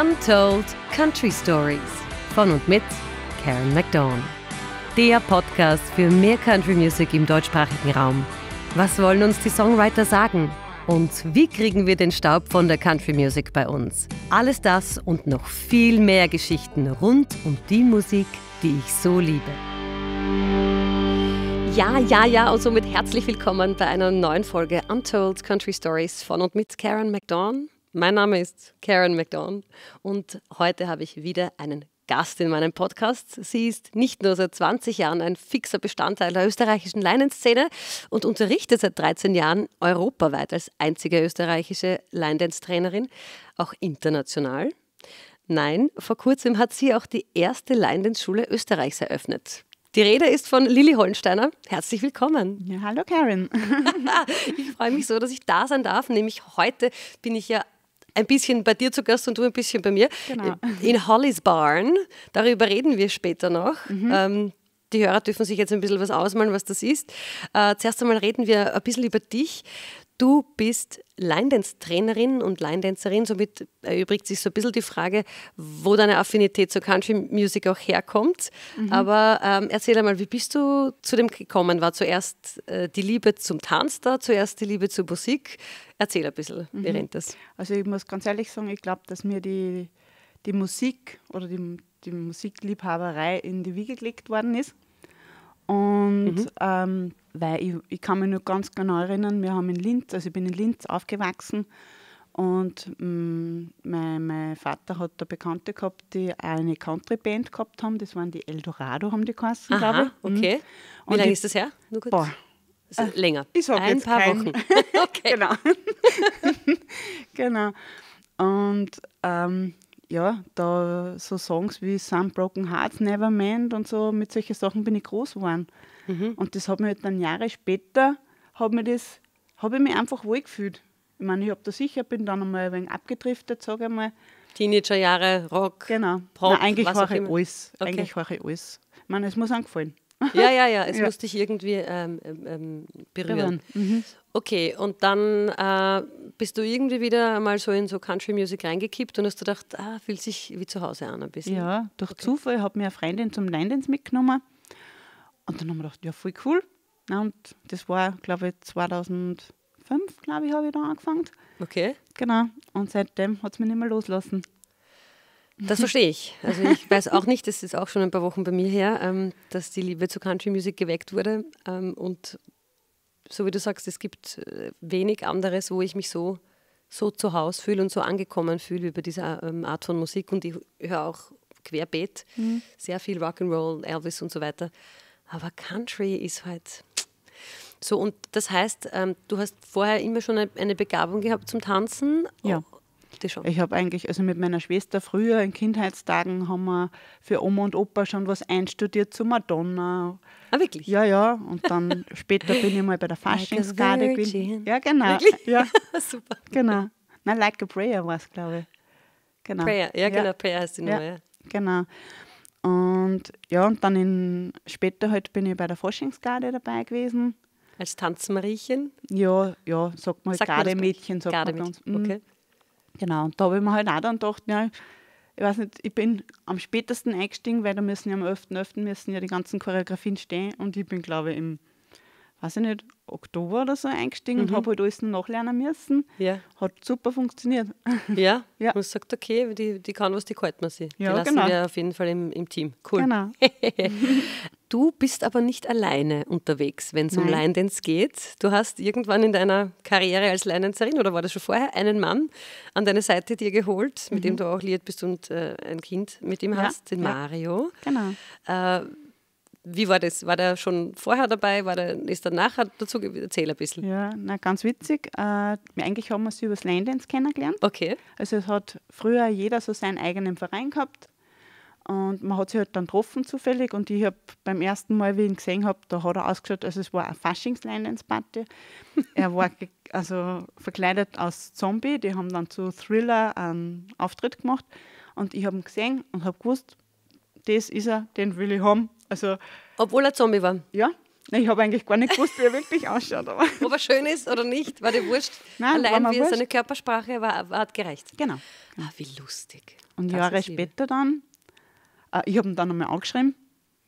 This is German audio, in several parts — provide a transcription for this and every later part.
Untold Country Stories von und mit Karen McDonald. Der Podcast für mehr Country Music im deutschsprachigen Raum. Was wollen uns die Songwriter sagen? Und wie kriegen wir den Staub von der Country Music bei uns? Alles das und noch viel mehr Geschichten rund um die Musik, die ich so liebe. Ja, ja, ja, und somit herzlich willkommen bei einer neuen Folge Untold Country Stories von und mit Karen McDonald mein Name ist Karen McDonald und heute habe ich wieder einen Gast in meinem Podcast. Sie ist nicht nur seit 20 Jahren ein fixer Bestandteil der österreichischen Leinenszene und unterrichtet seit 13 Jahren europaweit als einzige österreichische line trainerin auch international. Nein, vor kurzem hat sie auch die erste line schule Österreichs eröffnet. Die Rede ist von Lilly Hollensteiner. Herzlich willkommen. Ja, hallo Karen. ich freue mich so, dass ich da sein darf. Nämlich heute bin ich ja ein bisschen bei dir zu Gast und du ein bisschen bei mir. Genau. In Holly's Barn, darüber reden wir später noch. Mhm. Ähm, die Hörer dürfen sich jetzt ein bisschen was ausmalen, was das ist. Äh, zuerst einmal reden wir ein bisschen über dich. Du bist line trainerin und line somit erübrigt sich so ein bisschen die Frage, wo deine Affinität zur Country-Music auch herkommt. Mhm. Aber ähm, erzähl einmal, wie bist du zu dem gekommen? War zuerst äh, die Liebe zum Tanz da, zuerst die Liebe zur Musik? Erzähl ein bisschen, mhm. wie rennt das? Also ich muss ganz ehrlich sagen, ich glaube, dass mir die, die Musik oder die, die Musikliebhaberei in die Wiege gelegt worden ist. Und mhm. ähm, weil ich, ich kann mich noch ganz genau erinnern, wir haben in Linz, also ich bin in Linz aufgewachsen und mh, mm, mein, mein, Vater hat da Bekannte gehabt, die eine Country-Band gehabt haben, das waren die Eldorado, haben die geheißen, glaube ich. Mhm. okay. Wie lange ist das her? Nur kurz. Boah. Äh, länger. Ich sage Ein jetzt paar kein. Wochen. okay. genau. genau. Und ähm, ja, da so Songs wie Some Broken Hearts, Never Nevermind und so, mit solchen Sachen bin ich groß geworden. Mhm. Und das hat mir halt dann Jahre später, habe hab ich mich einfach wohl gefühlt. Ich meine, ich habe da sicher, bin dann einmal ein wenig abgedriftet, sage ich mal. Teenagerjahre, Rock, genau. Pop, Nein, eigentlich höre ich alles. Okay. Eigentlich höre ich alles. Ich meine, es muss angefallen. Ja, ja, ja, es ja. musste ich irgendwie ähm, ähm, ähm berühren. Mhm. Okay, und dann äh, bist du irgendwie wieder mal so in so Country Music reingekippt und hast du gedacht, ah, fühlt sich wie zu Hause an ein bisschen. Ja, durch okay. Zufall hat mir eine Freundin zum Line mitgenommen und dann haben wir gedacht, ja, voll cool. und das war, glaube ich, 2005, glaube ich, habe ich da angefangen. Okay. Genau, und seitdem hat es mich nicht mehr losgelassen. Das verstehe ich. Also ich weiß auch nicht, das ist auch schon ein paar Wochen bei mir her, ähm, dass die Liebe zu Country Music geweckt wurde. Ähm, und so wie du sagst, es gibt äh, wenig anderes, wo ich mich so, so zu Hause fühle und so angekommen fühle wie bei dieser ähm, Art von Musik. Und ich höre auch querbeet mhm. sehr viel Rock'n'Roll, Elvis und so weiter. Aber Country ist halt so. Und das heißt, du hast vorher immer schon eine Begabung gehabt zum Tanzen. Ja die schon? Ich habe eigentlich, also mit meiner Schwester früher in Kindheitstagen haben wir für Oma und Opa schon was einstudiert zu Madonna. Ah, wirklich? Ja, ja. Und dann später bin ich mal bei der Faschingsgarde gewesen. Ja, genau. Wirklich? Ja. Super. Genau. Nein, Like a Prayer war es, glaube ich. Genau. Prayer, ja, ja, genau, Prayer heißt die Nummer, ja. Genau. Und ja, und dann in, später halt bin ich bei der Faschingsgarde dabei gewesen. Als Tanzmariechen? Ja, ja, sagt man, sagt Gardemädchen, sagt man bei uns. Mhm. Okay. Genau, und da habe ich mir halt auch dann gedacht, ja, ich weiß nicht, ich bin am spätesten eingestiegen, weil da müssen ja am 11.11. .11. müssen ja die ganzen Choreografien stehen und ich bin, glaube ich, im, weiß ich nicht, Oktober oder so eingestiegen mhm. und habe halt alles noch nachlernen müssen. Ja. Hat super funktioniert. Ja, ja. man sagt, okay, die, die kann was, die kalt man sie. Ja, die lassen genau. wir auf jeden Fall im, im Team. Cool. Genau. du bist aber nicht alleine unterwegs, wenn es um Line geht. Du hast irgendwann in deiner Karriere als Line oder war das schon vorher, einen Mann an deine Seite dir geholt, mhm. mit dem mhm. du auch liiert bist und äh, ein Kind mit ihm ja. hast, den Mario. Genau. Äh, wie war das? War der schon vorher dabei? War der, ist er nachher dazu? Erzähl ein bisschen. Ja, na, ganz witzig. Äh, eigentlich haben wir sie übers Landens kennengelernt. Okay. Also es hat früher jeder so seinen eigenen Verein gehabt. Und man hat sich halt dann getroffen zufällig. Und ich habe beim ersten Mal, wie ich ihn gesehen habe, da hat er ausgeschaut, also es war eine Faschings-Landens-Party. er war also verkleidet als Zombie. Die haben dann zu Thriller einen Auftritt gemacht. Und ich habe ihn gesehen und habe gewusst, das ist er, den will ich haben. Also, Obwohl er Zombie war? Ja. Ich habe eigentlich gar nicht gewusst, wie er wirklich ausschaut. Aber. Ob er schön ist oder nicht, war dir wurscht. Nein, Allein wie wurscht. seine Körpersprache war, war, hat gereicht. Genau. Ah, wie lustig. Und das Jahre später dann, äh, ich habe ihn dann nochmal angeschrieben.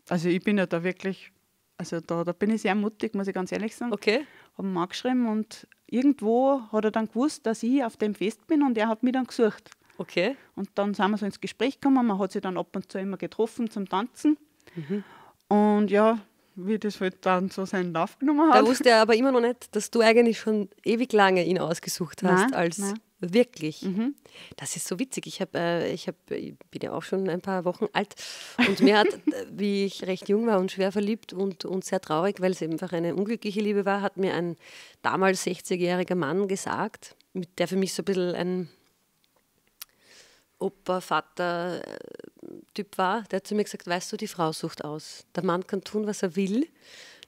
Also ich bin ja da wirklich, also da, da bin ich sehr mutig, muss ich ganz ehrlich sagen. Okay. Habe ihn angeschrieben und irgendwo hat er dann gewusst, dass ich auf dem Fest bin und er hat mich dann gesucht. Okay. Und dann sind wir so ins Gespräch gekommen. Man hat sich dann ab und zu immer getroffen zum Tanzen. Mhm. Und ja, wie das halt dann so seinen Lauf genommen hat. Da wusste er aber immer noch nicht, dass du eigentlich schon ewig lange ihn ausgesucht hast nein, als nein. wirklich. Mhm. Das ist so witzig. Ich, hab, äh, ich, hab, ich bin ja auch schon ein paar Wochen alt und mir hat, wie ich recht jung war und schwer verliebt und, und sehr traurig, weil es einfach eine unglückliche Liebe war, hat mir ein damals 60-jähriger Mann gesagt, mit der für mich so ein bisschen ein Opa, Vater äh, Typ war, der hat zu mir gesagt, weißt du, die Frau sucht aus. Der Mann kann tun, was er will,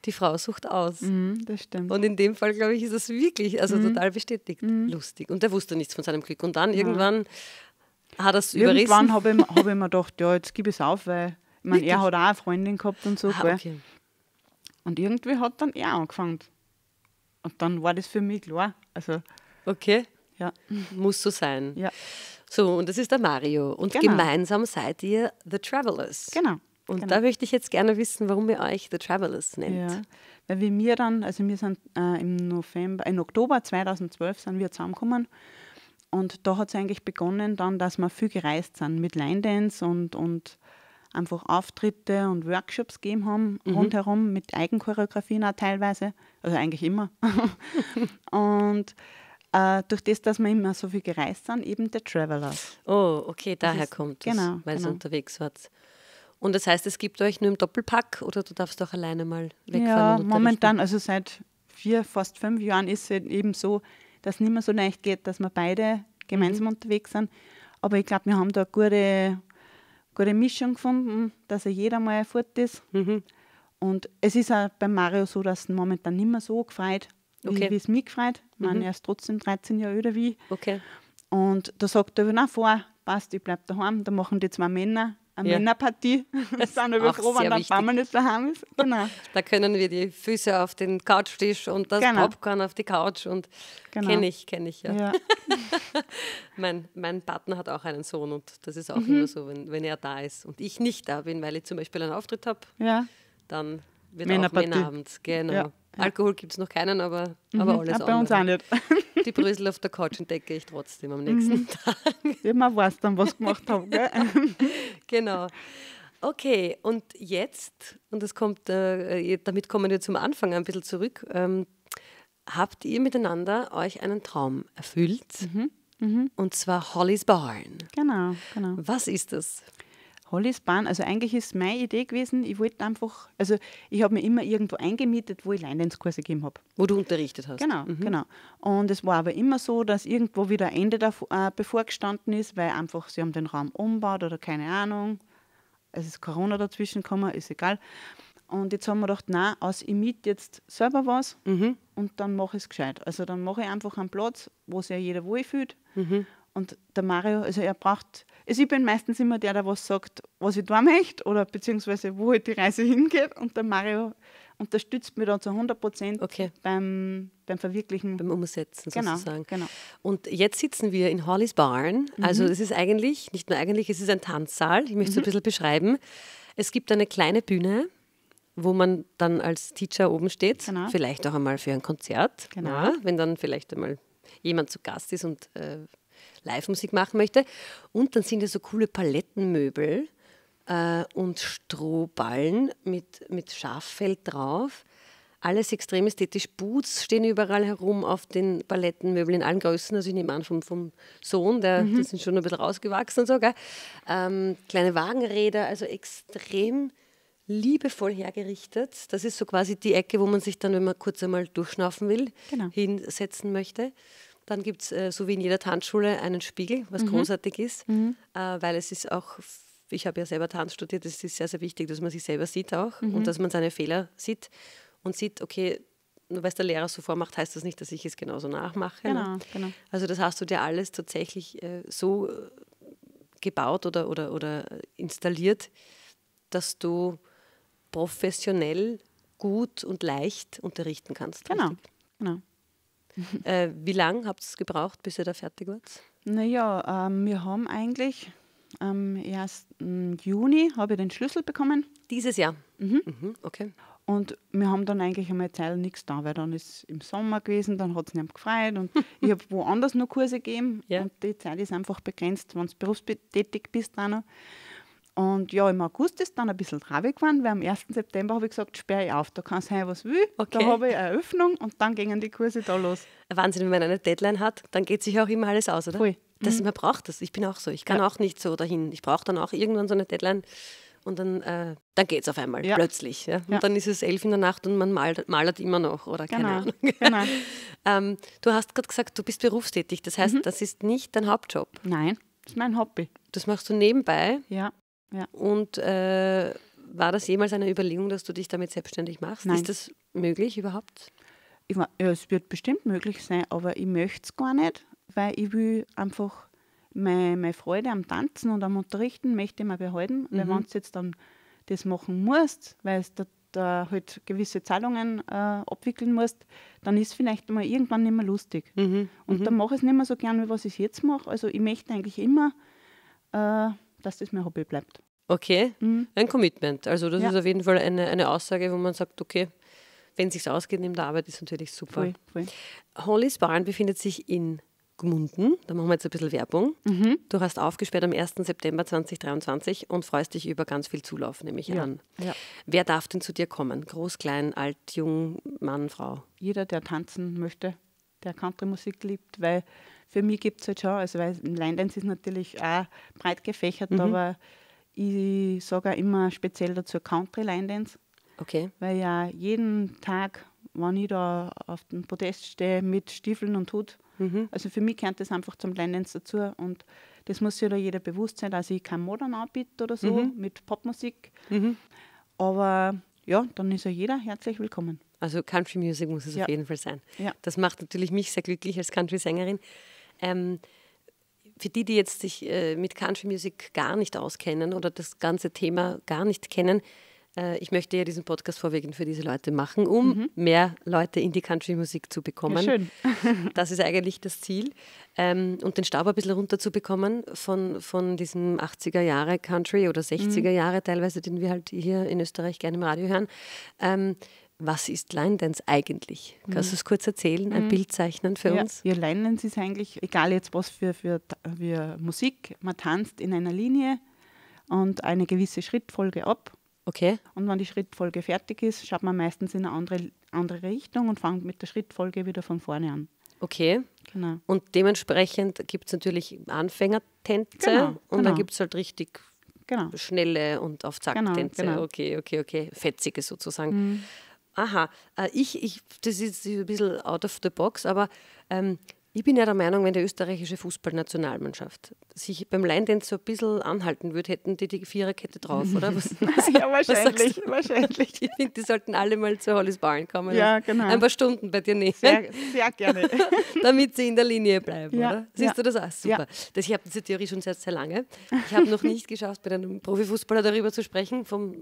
die Frau sucht aus. Mhm, das stimmt. Und in dem Fall, glaube ich, ist das wirklich, also mhm. total bestätigt, mhm. lustig. Und der wusste nichts von seinem Glück. Und dann ja. irgendwann hat er es überrissen. Irgendwann habe ich, hab ich mir gedacht, ja, jetzt gebe ich es auf, weil ich mein, er hat auch eine Freundin gehabt und so. Ah, okay. Und irgendwie hat dann er angefangen. Und dann war das für mich klar. Also, okay. Ja. Muss so sein. Ja. So, und das ist der Mario. Und genau. gemeinsam seid ihr The Travelers. Genau. Und genau. da möchte ich jetzt gerne wissen, warum ihr euch The Travelers nennt. Ja, weil wir mir dann, also wir sind äh, im November, äh, im Oktober 2012 sind wir zusammengekommen und da hat es eigentlich begonnen dann, dass wir viel gereist sind mit Line Dance und, und einfach Auftritte und Workshops gegeben haben mhm. rundherum mit Eigenchoreografien auch teilweise, also eigentlich immer. und äh, durch das, dass wir immer so viel gereist sind, eben der Traveler. Oh, okay, daher ist, kommt es, genau, weil genau. es unterwegs war. Und das heißt, es gibt euch nur im Doppelpack oder du darfst auch alleine mal wegfahren? Ja, momentan, also seit vier, fast fünf Jahren ist es halt eben so, dass es nicht mehr so leicht geht, dass wir beide gemeinsam mhm. unterwegs sind. Aber ich glaube, wir haben da eine gute, gute Mischung gefunden, dass ja jeder mal fort ist. Mhm. Und es ist auch bei Mario so, dass es momentan nicht mehr so gefreut, Okay. Wie es mich gefreut. Mhm. er ist trotzdem 13 Jahre älter wie ich. Okay. Und da sagt er, na vor, passt, ich bleib daheim. Da machen die zwei Männer eine ja. Männerpartie. Das sind aber froh, wenn der Mama nicht daheim ist. Genau. da können wir die Füße auf den Couchtisch und das genau. Popcorn auf die Couch und genau. kenne ich, kenne ich ja. ja. mein, mein Partner hat auch einen Sohn und das ist auch mhm. immer so, wenn, wenn er da ist und ich nicht da bin, weil ich zum Beispiel einen Auftritt habe, ja. dann wird Männerpartie. auch Männerabend, genau. Ja. Alkohol gibt es noch keinen, aber, mhm. alles aber bei uns auch nicht. Die Brösel auf der Couch entdecke ich trotzdem am nächsten mhm. Tag. Ja, man weiß dann, was gemacht habe. Gell? genau. Okay, und jetzt, und das kommt, äh, äh, damit kommen wir zum Anfang ein bisschen zurück, ähm, habt ihr miteinander euch einen Traum erfüllt? Mhm. mhm. Und zwar Holly's Barn. Genau, genau. Was ist das? Hollis Bahn, also eigentlich ist meine Idee gewesen, ich wollte einfach, also ich habe mir immer irgendwo eingemietet, wo ich Leinwandkurse gegeben habe. Wo du unterrichtet hast. Genau, mhm. genau. Und es war aber immer so, dass irgendwo wieder ein Ende davor, äh, bevorgestanden ist, weil einfach sie haben den Raum umbaut oder keine Ahnung. Es ist Corona dazwischen gekommen, ist egal. Und jetzt haben wir gedacht, nein, aus ich miete jetzt selber was mhm. und dann mache ich es gescheit. Also dann mache ich einfach einen Platz, wo sich ja jeder wohlfühlt. Mhm. Und der Mario, also er braucht also ich bin meistens immer der, der was sagt, was ich tun möchte oder beziehungsweise wo halt die Reise hingeht. Und der Mario unterstützt mich dann zu 100 Prozent okay. beim, beim Verwirklichen. Beim Umsetzen genau, sozusagen. Genau. Und jetzt sitzen wir in Holly's Barn. Also mhm. es ist eigentlich, nicht nur eigentlich, es ist ein Tanzsaal. Ich möchte es mhm. ein bisschen beschreiben. Es gibt eine kleine Bühne, wo man dann als Teacher oben steht. Genau. Vielleicht auch einmal für ein Konzert. Genau. Ja, wenn dann vielleicht einmal jemand zu Gast ist und äh, Live-Musik machen möchte. Und dann sind ja so coole Palettenmöbel äh, und Strohballen mit, mit Schaffell drauf. Alles extrem ästhetisch. Boots stehen überall herum auf den Palettenmöbeln in allen Größen. Also ich nehme an vom, vom Sohn, der, mhm. sind schon ein bisschen rausgewachsen und so. Ähm, kleine Wagenräder, also extrem liebevoll hergerichtet. Das ist so quasi die Ecke, wo man sich dann, wenn man kurz einmal durchschnaufen will, genau. hinsetzen möchte. Dann gibt es, äh, so wie in jeder Tanzschule, einen Spiegel, was mhm. großartig ist, mhm. Äh, weil es ist auch, ich habe ja selber Tanz studiert, es ist sehr, sehr wichtig, dass man sich selber sieht auch mhm. und dass man seine Fehler sieht und sieht, okay, nur weil es der Lehrer so vormacht, heißt das nicht, dass ich es genauso nachmache. Ne? Genau, genau. Also das hast du dir alles tatsächlich äh, so gebaut oder, oder, oder installiert, dass du professionell gut und leicht unterrichten kannst. Genau. Richtig? genau. genau. Äh, wie lange habt ihr es gebraucht, bis ihr da fertig wart? Naja, ähm, wir haben eigentlich am 1. Juni habe ich den Schlüssel bekommen. Dieses Jahr? Mhm. mhm okay. Und wir haben dann eigentlich einmal Teil nichts da, weil dann ist es im Sommer gewesen, dann hat es niemand gefreut und ich habe woanders noch Kurse gegeben ja. und die Zeit ist einfach begrenzt, wenn du berufstätig bist, auch noch. Und ja, im August ist dann ein bisschen traurig geworden, weil am 1. September habe ich gesagt, sperre ich auf, da kann es sein, was will. Okay. Da habe ich eine Eröffnung und dann gingen die Kurse da los. Wahnsinn, wenn man eine Deadline hat, dann geht sich auch immer alles aus, oder? Voll. Das, mhm. Man braucht das. Ich bin auch so. Ich kann ja. auch nicht so dahin. Ich brauche dann auch irgendwann so eine Deadline und dann, äh, dann geht es auf einmal ja. plötzlich. Ja? Und ja. dann ist es elf in der Nacht und man malt, malert immer noch oder genau. genau. ähm, du hast gerade gesagt, du bist berufstätig. Das heißt, mhm. das ist nicht dein Hauptjob. Nein, das ist mein Hobby. Das machst du nebenbei. Ja. Ja. Und äh, war das jemals eine Überlegung, dass du dich damit selbstständig machst? Nein. Ist das möglich überhaupt? Ich mein, ja, es wird bestimmt möglich sein, aber ich möchte es gar nicht, weil ich will einfach meine, meine Freude am Tanzen und am Unterrichten möchte ich mir behalten. Mhm. Weil wenn du jetzt dann das machen musst, weil es da, da halt gewisse Zahlungen äh, abwickeln musst, dann ist vielleicht mal irgendwann nicht mehr lustig. Mhm. Und mhm. dann mache ich es nicht mehr so gern, wie was ich jetzt mache. Also ich möchte eigentlich immer... Äh, dass das mein Hobby bleibt. Okay, mhm. ein Commitment. Also das ja. ist auf jeden Fall eine, eine Aussage, wo man sagt, okay, wenn es sich ausgeht neben der Arbeit, ist natürlich super. Voll, voll. Hollys Barn befindet sich in Gmunden. Da machen wir jetzt ein bisschen Werbung. Mhm. Du hast aufgesperrt am 1. September 2023 und freust dich über ganz viel Zulauf, nehme ich ja. an. Ja. Wer darf denn zu dir kommen? Groß, klein, alt, jung, Mann, Frau? Jeder, der tanzen möchte, der Country-Musik liebt, weil für mich gibt es halt schon, also weil Line-Dance ist natürlich auch breit gefächert, mhm. aber ich sage auch immer speziell dazu Country Line-Dance. Okay. Weil ja jeden Tag, wenn ich da auf dem Podest stehe, mit Stiefeln und Hut, mhm. also für mich gehört das einfach zum Line-Dance dazu und das muss sich da jeder bewusst sein, dass ich kein Modern anbiete oder so mhm. mit Popmusik. Mhm. Aber ja, dann ist ja jeder herzlich willkommen. Also Country Music muss es ja. auf jeden Fall sein. Ja. Das macht natürlich mich sehr glücklich als Country-Sängerin. Ähm, für die, die jetzt sich äh, mit Country Music gar nicht auskennen oder das ganze Thema gar nicht kennen, äh, ich möchte ja diesen Podcast vorwiegend für diese Leute machen, um mhm. mehr Leute in die Country Musik zu bekommen. Ja, schön. das ist eigentlich das Ziel. Ähm, und den Staub ein bisschen runterzubekommen von, von diesem 80er Jahre Country oder 60er mhm. Jahre teilweise, den wir halt hier in Österreich gerne im Radio hören. Ähm, was ist Line Dance eigentlich? Kannst du mhm. es kurz erzählen, ein mhm. Bild zeichnen für ja. uns? Ja, Line Dance ist eigentlich, egal jetzt was für, für, für Musik, man tanzt in einer Linie und eine gewisse Schrittfolge ab. Okay. Und wenn die Schrittfolge fertig ist, schaut man meistens in eine andere, andere Richtung und fängt mit der Schrittfolge wieder von vorne an. Okay. Genau. Und dementsprechend gibt es natürlich Anfängertänze genau, und genau. dann gibt es halt richtig genau. schnelle und auf Zack-Tänze. Genau, genau. Okay, okay, okay. Fetzige sozusagen. Mhm aha, äh, ich, ich, das ist ein bisschen out of the box, aber ähm, ich bin ja der Meinung, wenn die österreichische Fußballnationalmannschaft sich beim Line-Dance so ein bisschen anhalten würde, hätten die die Viererkette drauf, oder? Was, was, ja, wahrscheinlich, wahrscheinlich. Ich finde, die sollten alle mal zu Hollis Barn kommen. Ja, genau. Ein paar Stunden bei dir nehmen. Sehr, sehr gerne. damit sie in der Linie bleiben, ja, oder? Siehst ja. du das auch? Super. Ja. Das, ich habe diese Theorie schon sehr, sehr lange. Ich habe noch nicht geschafft, bei einem Profifußballer darüber zu sprechen, vom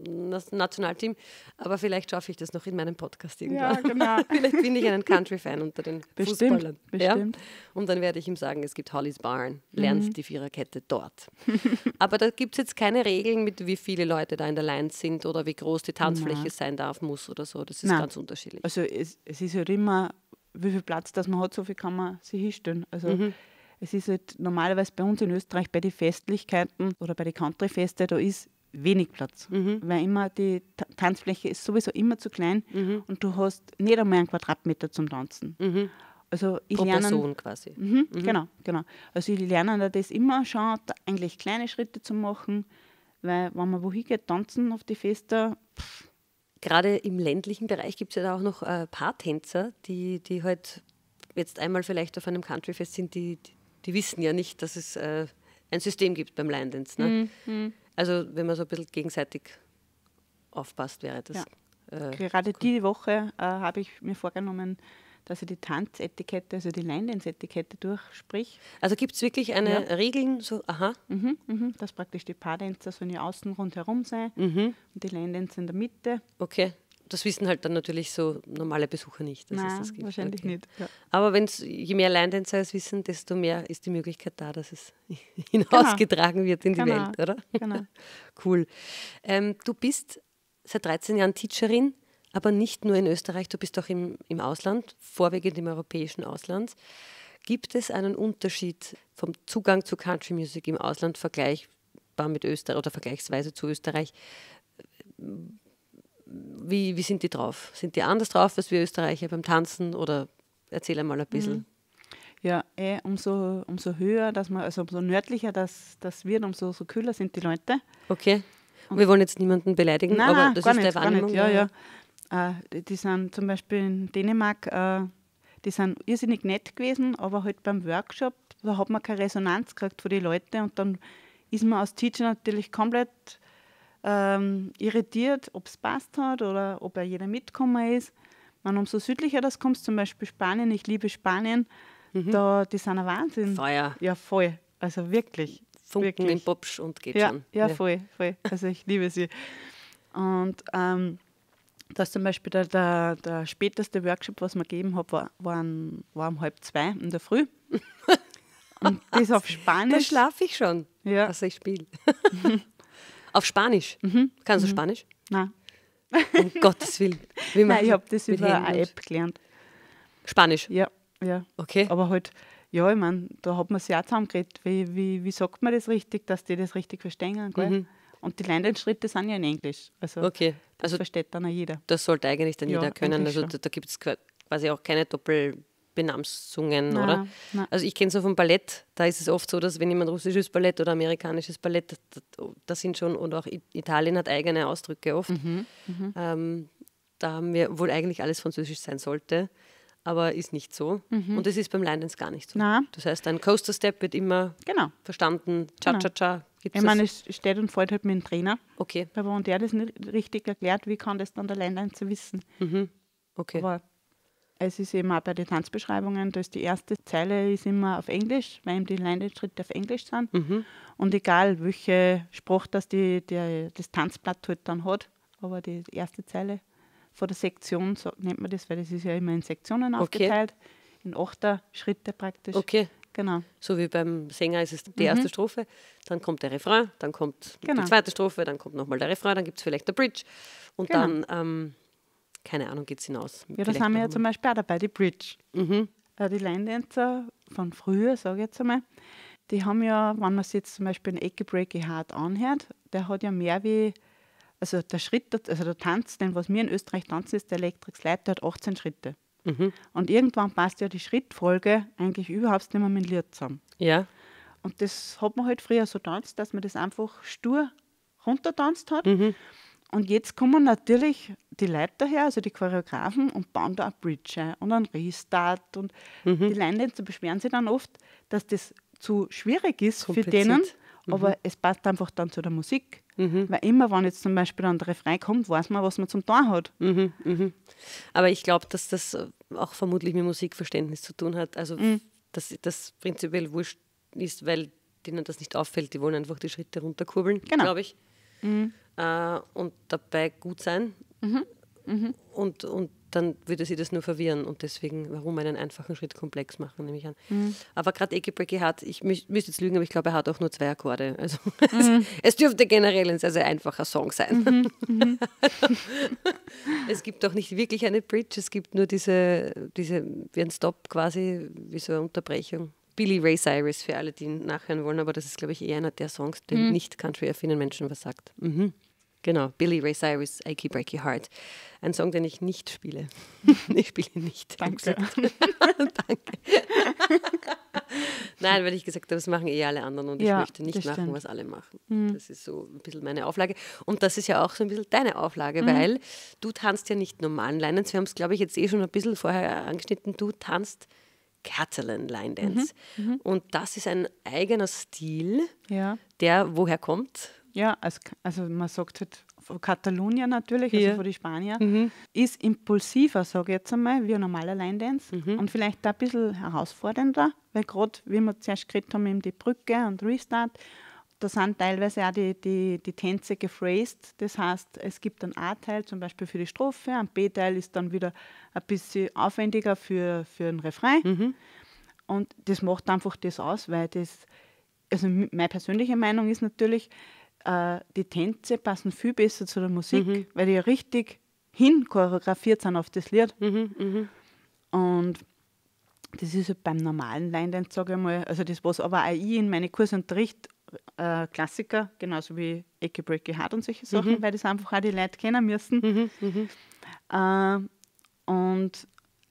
Nationalteam, aber vielleicht schaffe ich das noch in meinem Podcast irgendwann. Ja, genau. vielleicht bin ich einen Country-Fan unter den bestimmt, Fußballern. Bestimmt. Und dann werde ich ihm sagen, es gibt Holly's Barn, lernst mhm. die Viererkette dort. Aber da gibt es jetzt keine Regeln mit, wie viele Leute da in der Line sind oder wie groß die Tanzfläche Nein. sein darf, muss oder so. Das ist Nein. ganz unterschiedlich. Also es, es, ist halt immer, wie viel Platz das man hat, so viel kann man sich hinstellen. Also mhm. es ist halt normalerweise bei uns in Österreich bei den Festlichkeiten oder bei den Countryfeste, da ist wenig Platz, mhm. weil immer die Tanzfläche ist sowieso immer zu klein mhm. und du hast nicht einmal einen Quadratmeter zum Tanzen. Mhm. Also ich Pro lerne, Person quasi. Mhm, mhm. Genau, genau. Also ich lerne das immer schon, eigentlich kleine Schritte zu machen, weil wenn man wohin geht, tanzen auf die Feste. Pff. Gerade im ländlichen Bereich gibt es ja da auch noch äh, Paartänzer, die, die halt jetzt einmal vielleicht auf einem Countryfest sind, die, die, wissen ja nicht, dass es äh, ein System gibt beim Line Dance. Ne? Mhm, mhm. Also wenn man so ein bisschen gegenseitig aufpasst, wäre das. Ja. Äh, Gerade cool. diese Woche äh, habe ich mir vorgenommen, dass ich die Tanzetikette, also die Line-Dance-Etikette durchsprich. Also gibt es wirklich eine ja. Regeln, so, aha. Mhm, mhm, dass praktisch die Paardänzer sollen ja außen rundherum sein mhm. und die Line-Dancer in der Mitte. Okay. Das wissen halt dann natürlich so normale Besucher nicht. Dass Nein, das gibt. wahrscheinlich okay. nicht. Ja. Aber wenn's, je mehr Line-Dancer es wissen, desto mehr ist die Möglichkeit da, dass es genau. hinausgetragen genau. wird in die genau. Welt, oder? Genau. cool. Ähm, du bist seit 13 Jahren Teacherin aber nicht nur in Österreich, du bist auch im, im Ausland, vorwiegend im europäischen Ausland. Gibt es einen Unterschied vom Zugang zu Country Music im Ausland vergleichbar mit Österreich oder vergleichsweise zu Österreich? Wie, wie sind die drauf? Sind die anders drauf als wir Österreicher beim Tanzen oder erzähl einmal ein bisschen? Mhm. Ja, eh, umso, umso höher, dass man, also umso nördlicher das, das wird, umso so kühler sind die Leute. Okay. Und wir wollen jetzt niemanden beleidigen, nein, aber das ist gar nicht, der Wahrnehmung. Gar nicht. Ja, ja. Äh, die sind zum Beispiel in Dänemark, äh, die sind irrsinnig nett gewesen, aber halt beim Workshop, da hat man keine Resonanz gekriegt von den Leuten und dann ist man als Teacher natürlich komplett ähm, irritiert, ob es passt hat oder ob ja jeder mitgekommen ist. Man, umso südlicher das kommst, zum Beispiel Spanien, ich liebe Spanien, mhm. da, die sind ein Wahnsinn. Feuer. Ja, voll. Also wirklich. Funken wirklich. im Popsch und geht ja, schon. Ja, ja, voll, voll. Also ich liebe sie. Und ähm, dass zum Beispiel der, der, der späteste Workshop, was wir gegeben haben, war, war, um, war um halb zwei in der Früh. Und das auf Spanisch. Da schlafe ich schon, ja. was ich spiele. auf Spanisch? Mhm. Kannst du mhm. Spanisch? Nein. Um Gottes Willen. Nein, ich habe das über Händen eine App gelernt. Spanisch? Ja, ja. Okay. Aber halt, ja, ich meine, da hat man sich auch zusammengeredet. Wie, wie, wie sagt man das richtig, dass die das richtig verstehen? Gell? Mhm. Und die Leinenschritte sind ja in Englisch. Also okay. Das also versteht dann auch jeder. Das sollte eigentlich dann ja, jeder können. Also da, da gibt es quasi auch keine Doppelbenamsungen, nein, oder? Nein. Also ich kenne es ja vom Ballett, da ist es oft so, dass wenn jemand russisches Ballett oder amerikanisches Ballett, da sind schon, und auch Italien hat eigene Ausdrücke oft. Mhm, mhm. ähm, da haben wir wohl eigentlich alles französisch sein sollte, aber ist nicht so. Mhm. Und das ist beim Line gar nicht so. Na. Das heißt, ein Coaster Step wird immer genau. verstanden, Cha-Cha-Cha, genau. Gibt's ich meine, es steht und fällt halt mit dem Trainer. Okay. Aber wenn der das nicht richtig erklärt, wie kann das dann der line zu wissen? Mhm. Okay. Aber es ist eben auch bei den Tanzbeschreibungen, dass die erste Zeile ist immer auf Englisch, weil eben die Line-Schritte auf Englisch sind. Mhm. Und egal, welche Sprache das, die, die, das Tanzblatt halt dann hat, aber die erste Zeile von der Sektion, so nennt man das, weil das ist ja immer in Sektionen okay. aufgeteilt, in achter Schritte praktisch. Okay. Genau. So wie beim Sänger ist es die mhm. erste Strophe, dann kommt der Refrain, dann kommt genau. die zweite Strophe, dann kommt nochmal der Refrain, dann gibt es vielleicht der Bridge und genau. dann, ähm, keine Ahnung, geht es hinaus. Ja, das vielleicht haben wir ja zum Beispiel auch dabei, die Bridge. Mhm. Äh, die Line Dancer von früher, sage ich jetzt einmal, die haben ja, wenn man sich jetzt zum Beispiel einen Ecke Breaky Heart anhört, der hat ja mehr wie, also der Schritt, also der Tanz, denn was wir in Österreich tanzen, ist der Electric Slide, der hat 18 Schritte. Mhm. Und irgendwann passt ja die Schrittfolge eigentlich überhaupt nicht mehr mit dem Lied zusammen. Ja. Und das hat man halt früher so tanzt, dass man das einfach stur runtertanzt hat. Mhm. Und jetzt kommen natürlich die Leute daher, also die Choreografen, und bauen da eine Bridge und einen Restart. Und mhm. die Leute beschweren sich dann oft, dass das zu schwierig ist Kompliziert. für denen, aber mhm. es passt einfach dann zu der Musik. Mhm. Weil immer, wenn jetzt zum Beispiel ein Refrain kommt, weiß man, was man zum Tor hat. Mhm. mhm. Aber ich glaube, dass das äh, auch vermutlich mit Musikverständnis zu tun hat. Also, mhm. dass das prinzipiell wurscht ist, weil denen das nicht auffällt. Die wollen einfach die Schritte runterkurbeln, genau. glaube ich. Äh, und dabei gut sein. Und, und dann würde sie das nur verwirren und deswegen, warum einen einfachen Schritt komplex machen, nehme ich an. Mhm. Aber gerade Eki Breaky hat, ich müsste jetzt lügen, aber ich glaube, er hat auch nur zwei Akkorde. Also mhm. es, es, dürfte generell ein sehr, sehr einfacher Song sein. Mhm. mhm. es gibt auch nicht wirklich eine Bridge, es gibt nur diese, diese wie ein Stop quasi, wie so eine Unterbrechung. Billy Ray Cyrus für alle, die ihn nachhören wollen, aber das ist, glaube ich, eher einer der Songs, den mhm. nicht Country-affinen Menschen was sagt. Mhm. Genau, Billy Ray Cyrus, Achy Breaky Heart. Ein Song, den ich nicht spiele. ich spiele ihn nicht. Danke. Danke. Nein, weil ich gesagt habe, das machen eh alle anderen und ja, ich möchte nicht machen, was alle machen. Mhm. Das ist so ein bisschen meine Auflage. Und das ist ja auch so ein bisschen deine Auflage, mhm. weil du tanzt ja nicht normalen Line Dance. Wir haben es, glaube ich, jetzt eh schon ein bisschen vorher angeschnitten. Du tanzt Catalan Line Dance. Mhm. mhm. Und das ist ein eigener Stil, ja. der woher kommt? Ja, als, also man sagt halt von Katalonien natürlich, also ja. also von den Spaniern, mhm. ist impulsiver, sage ich jetzt einmal, wie ein normaler Line Dance mhm. und vielleicht da ein bisschen herausfordernder, weil gerade, wie wir zuerst geredet haben, eben die Brücke und Restart, da sind teilweise auch die, die, die Tänze gephrased. Das heißt, es gibt einen A-Teil zum Beispiel für die Strophe, ein B-Teil ist dann wieder ein bisschen aufwendiger für, für den Refrain. Mhm. Und das macht einfach das aus, weil das, also meine persönliche Meinung ist natürlich, äh, die Tänze passen viel besser zu der Musik, mhm. weil die ja richtig hin choreografiert sind auf das Lied. Mhm, mhm, und das ist halt beim normalen Leinwand, sage ich mal, also das, was aber auch ich in meine Kurse unterricht, äh, Klassiker, genauso wie Ecke Breaky Hard und solche Sachen, mhm. weil das einfach auch die Leute kennen müssen. Mhm, äh, und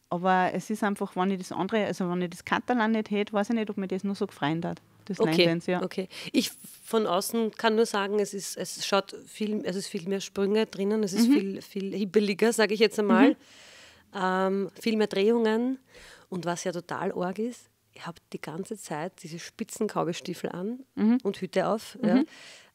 aber es ist einfach, wenn ich das andere, also wenn ich das Katalan nicht hätte, weiß ich nicht, ob mir das nur so gefreut hat des okay. nine ja. Okay. Ich von außen kann nur sagen, es ist, es schaut viel, also es ist viel mehr Sprünge drinnen, es ist mhm. viel, viel hibbeliger, sage ich jetzt einmal. Mhm. Ähm, viel mehr Drehungen. Und was ja total arg ist, ich habe die ganze Zeit diese spitzen Kaugelstiefel an mhm. und Hüte auf. Mhm.